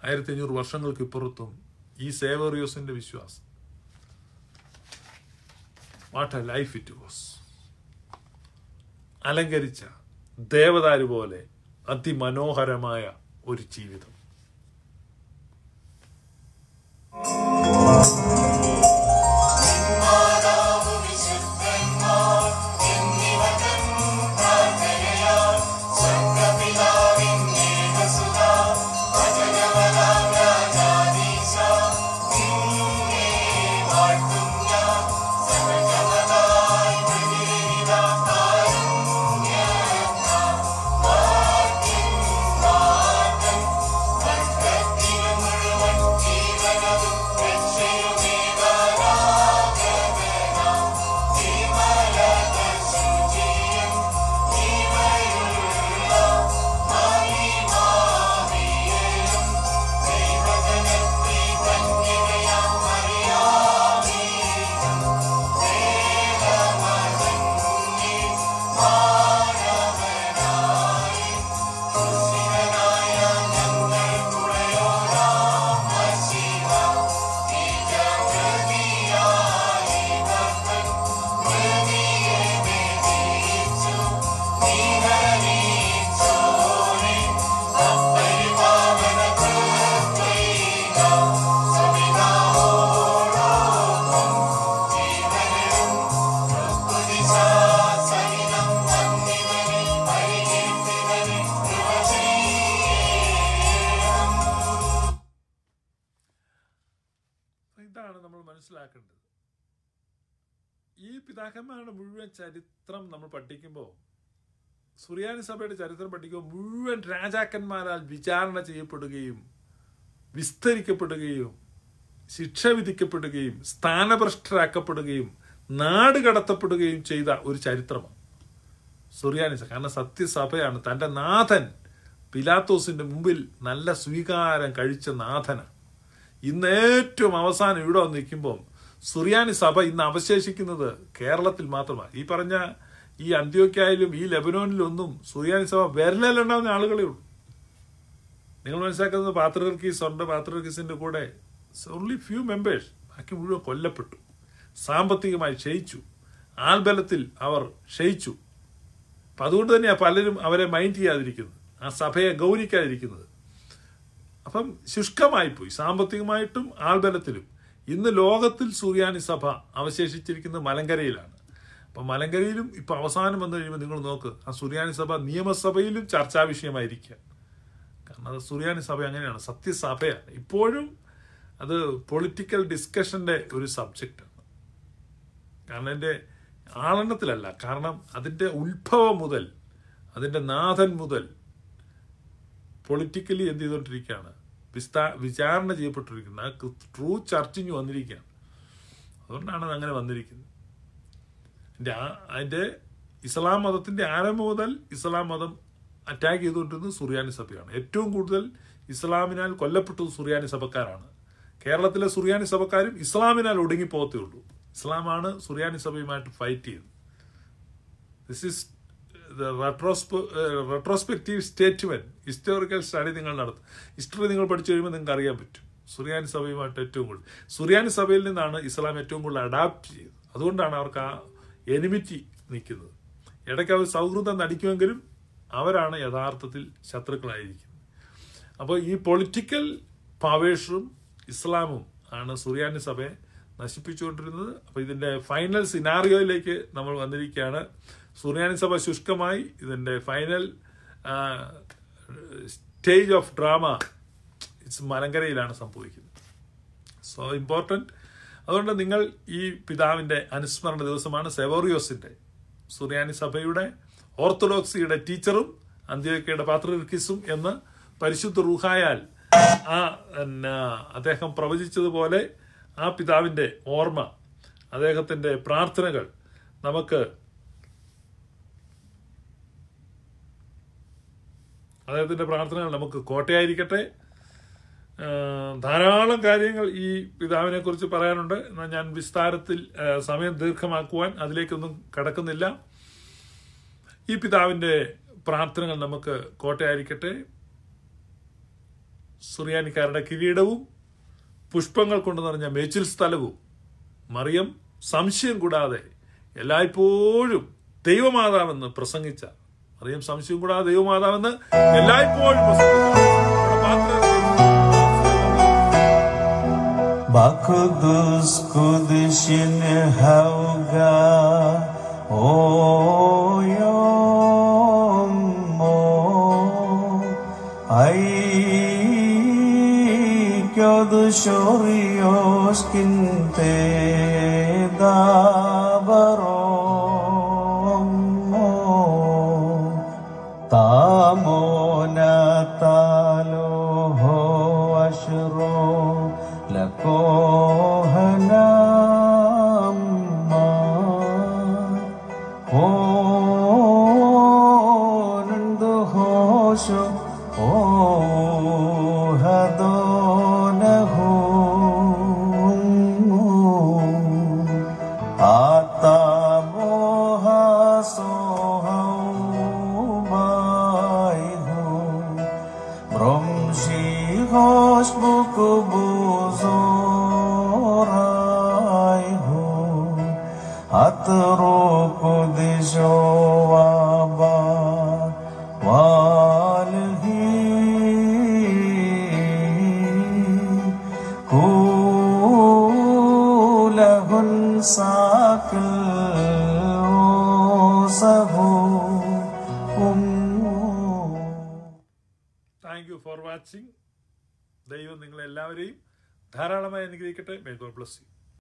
ആയിരത്തി അഞ്ഞൂറ് വർഷങ്ങൾക്ക് ഇപ്പുറത്തും ഈ സേവറിയോസിന്റെ വിശ്വാസം what a life it was അലങ്കരിച്ച ദേവതാരു പോലെ അതിമനോഹരമായ ഒരു ജീവിതം നമ്മൾ പഠിക്കുമ്പോൾ സുറിയാനി സഭയുടെ ചരിത്രം പഠിക്കുമ്പോൾ മുഴുവൻ രാജാക്കന്മാരാൽ വിചാരണ ചെയ്യപ്പെടുകയും വിസ്തരിക്കപ്പെടുകയും ശിക്ഷ വിധിക്കപ്പെടുകയും സ്ഥാനഭ്രഷ്ടരാക്കപ്പെടുകയും നാട് കടത്തപ്പെടുകയും ചെയ്ത ഒരു ചരിത്രമാണ് സുറിയാനി സഭ കാരണം സത്യസഭയാണ് തൻ്റെ നാഥൻ പിലാത്തോസിൻ്റെ മുമ്പിൽ നല്ല സ്വീകാരം കഴിച്ച നാഥനാണ് ഇന്ന് ഏറ്റവും അവസാനം ഇവിടെ നിൽക്കുമ്പോൾ സുറിയാനി സഭ ഇന്ന് അവശേഷിക്കുന്നത് കേരളത്തിൽ മാത്രമാണ് ഈ പറഞ്ഞ ഈ അന്ത്യോക്കായാലും ഈ ലബനോനിലൊന്നും സുറിയാനി സഭ വിരലിലുണ്ടാവുന്ന ആളുകളേ ഉള്ളൂ നിങ്ങൾ മനസ്സിലാക്കുന്നത് പാത്രകർക്കീസ് ഉണ്ട് പാത്രകർക്കീസിൻ്റെ കൂടെ ഓൺലി ഫ്യൂ മെമ്പേഴ്സ് ബാക്കി മുഴുവൻ കൊല്ലപ്പെട്ടു സാമ്പത്തികമായി ക്ഷയിച്ചു ആൾബലത്തിൽ അവർ ക്ഷയിച്ചു അപ്പം അതുകൊണ്ട് തന്നെയാണ് പലരും അവരെ മൈൻഡ് ചെയ്യാതിരിക്കുന്നത് ആ സഭയെ ഗൗരിക്കാതിരിക്കുന്നത് അപ്പം ശുഷ്കമായിപ്പോയി സാമ്പത്തികമായിട്ടും ആൾബലത്തിലും ഇന്ന് ലോകത്തിൽ സൂര്യാനി സഭ അവശേഷിച്ചിരിക്കുന്നത് മലങ്കരയിലാണ് അപ്പം മലങ്കരയിലും ഇപ്പം അവസാനം വന്നു കഴിയുമ്പോൾ നിങ്ങൾ നോക്ക് ആ സുറിയാനി സഭ നിയമസഭയിലും ചർച്ചാ വിഷയമായിരിക്കുക കാരണം അത് സുറിയാനി സഭ അങ്ങനെയാണ് സത്യസഭയാണ് ഇപ്പോഴും അത് പൊളിറ്റിക്കൽ ഡിസ്കഷൻ്റെ ഒരു സബ്ജക്റ്റാണ് കാരണം എൻ്റെ ആളെണ്ണത്തിലല്ല കാരണം അതിൻ്റെ ഉത്ഭവം മുതൽ അതിൻ്റെ നാഥൻ മുതൽ പൊളിറ്റിക്കലി എന്ത് ചെയ്തുകൊണ്ടിരിക്കുകയാണ് വിസ്താ വിചാരണ ചെയ്യപ്പെട്ടിരിക്കുന്ന ട്രൂ ചർച്ചിങ് വന്നിരിക്കുകയാണ് അതുകൊണ്ടാണ് അങ്ങനെ വന്നിരിക്കുന്നത് അതിൻ്റെ ഇസ്ലാം മതത്തിൻ്റെ ആരംഭം മുതൽ ഇസ്ലാം മതം അറ്റാക്ക് ചെയ്തുകൊണ്ടിരുന്നത് സുറിയാനി സഭയാണ് ഏറ്റവും കൂടുതൽ ഇസ്ലാമിനാൽ കൊല്ലപ്പെട്ടത് സുറിയാനി സഭക്കാരാണ് കേരളത്തിലെ സുറിയാനി സഭക്കാരും ഇസ്ലാമിനാൽ ഒടുങ്ങിപ്പോകത്തേ ഉള്ളൂ ഇസ്ലാമാണ് സുറിയാനി സഭയുമായിട്ട് ഫൈറ്റ് ചെയ്തത് this is retrospective statement historical study നിങ്ങൾ നടത്തും ഹിസ്റ്ററി നിങ്ങൾ പഠിച്ചു കഴിയുമ്പോൾ നിങ്ങൾക്ക് അറിയാൻ പറ്റും സുറിയാനി സഭയുമായിട്ട് ഏറ്റവും കൂടുതൽ സുറിയാനി സഭയിൽ നിന്നാണ് ഇസ്ലാം ഏറ്റവും കൂടുതൽ അഡാപ്റ്റ് ചെയ്തത് അതുകൊണ്ടാണ് അവർക്ക് ആ എനിമിറ്റി നിൽക്കുന്നത് ഇടയ്ക്ക് അവർ സൗഹൃദം നടിക്കുമെങ്കിലും അവരാണ് യഥാർത്ഥത്തിൽ ശത്രുക്കളായിരിക്കുന്നത് അപ്പോൾ ഈ പൊളിറ്റിക്കൽ പവേഴ്സും ഇസ്ലാമും ആണ് സുറിയാനി സഭയെ നശിപ്പിച്ചുകൊണ്ടിരുന്നത് അപ്പോൾ ഇതിൻ്റെ ഫൈനൽ സിനാറിയോയിലേക്ക് നമ്മൾ വന്നിരിക്കുകയാണ് സുറിയാനി സഭ ശുഷ്കമായി ഇതിൻ്റെ final stage of drama it's മലങ്കരയിലാണ് സംഭവിക്കുന്നത് സോ ഇമ്പോർട്ടൻറ്റ് അതുകൊണ്ട് നിങ്ങൾ ഈ പിതാവിൻ്റെ അനുസ്മരണ ദിവസമാണ് സെവോറിയോസിൻ്റെ സുറിയാനി സഭയുടെ ഓർത്തഡോക്സിയുടെ ടീച്ചറും അന്ത്യോക്കയുടെ പാത്രർക്കിസും എന്ന് പരിശുദ്ധ റൂഹായാൽ ആ എന്നാ അദ്ദേഹം പ്രവചിച്ചതുപോലെ ആ പിതാവിൻ്റെ ഓർമ്മ അദ്ദേഹത്തിൻ്റെ പ്രാർത്ഥനകൾ നമുക്ക് അദ്ദേഹത്തിൻ്റെ പ്രാർത്ഥനകൾ നമുക്ക് കോട്ടയായിരിക്കട്ടെ ധാരാളം കാര്യങ്ങൾ ഈ പിതാവിനെക്കുറിച്ച് പറയാനുണ്ട് എന്നാൽ ഞാൻ വിസ്താരത്തിൽ സമയം ദീർഘമാക്കുവാൻ അതിലേക്കൊന്നും കടക്കുന്നില്ല ഈ പിതാവിൻ്റെ പ്രാർത്ഥനകൾ നമുക്ക് കോട്ടയായിരിക്കട്ടെ സുറിയാനിക്കാരുടെ കിരീടവും പുഷ്പങ്ങൾ കൊണ്ട് നിറഞ്ഞ മേച്ചിൽ സ്ഥലവും മറിയം സംശയം കൂടാതെ എല്ലായ്പ്പോഴും ദൈവമാതാവെന്ന് പ്രസംഗിച്ച മറിയം സംശയം കൂടാതെ ദൈവമാതാവെന്ന് എല്ലായ്പ്പോഴും പ്രസംഗിച്ച אַכ דאָס קודשע האַуга אוי יום מ איכ קו דשוי אוישקינטע דא അനുഗ്രഹിക്കട്ടെ മേ ഗോഡ് ബ്ലസ് യു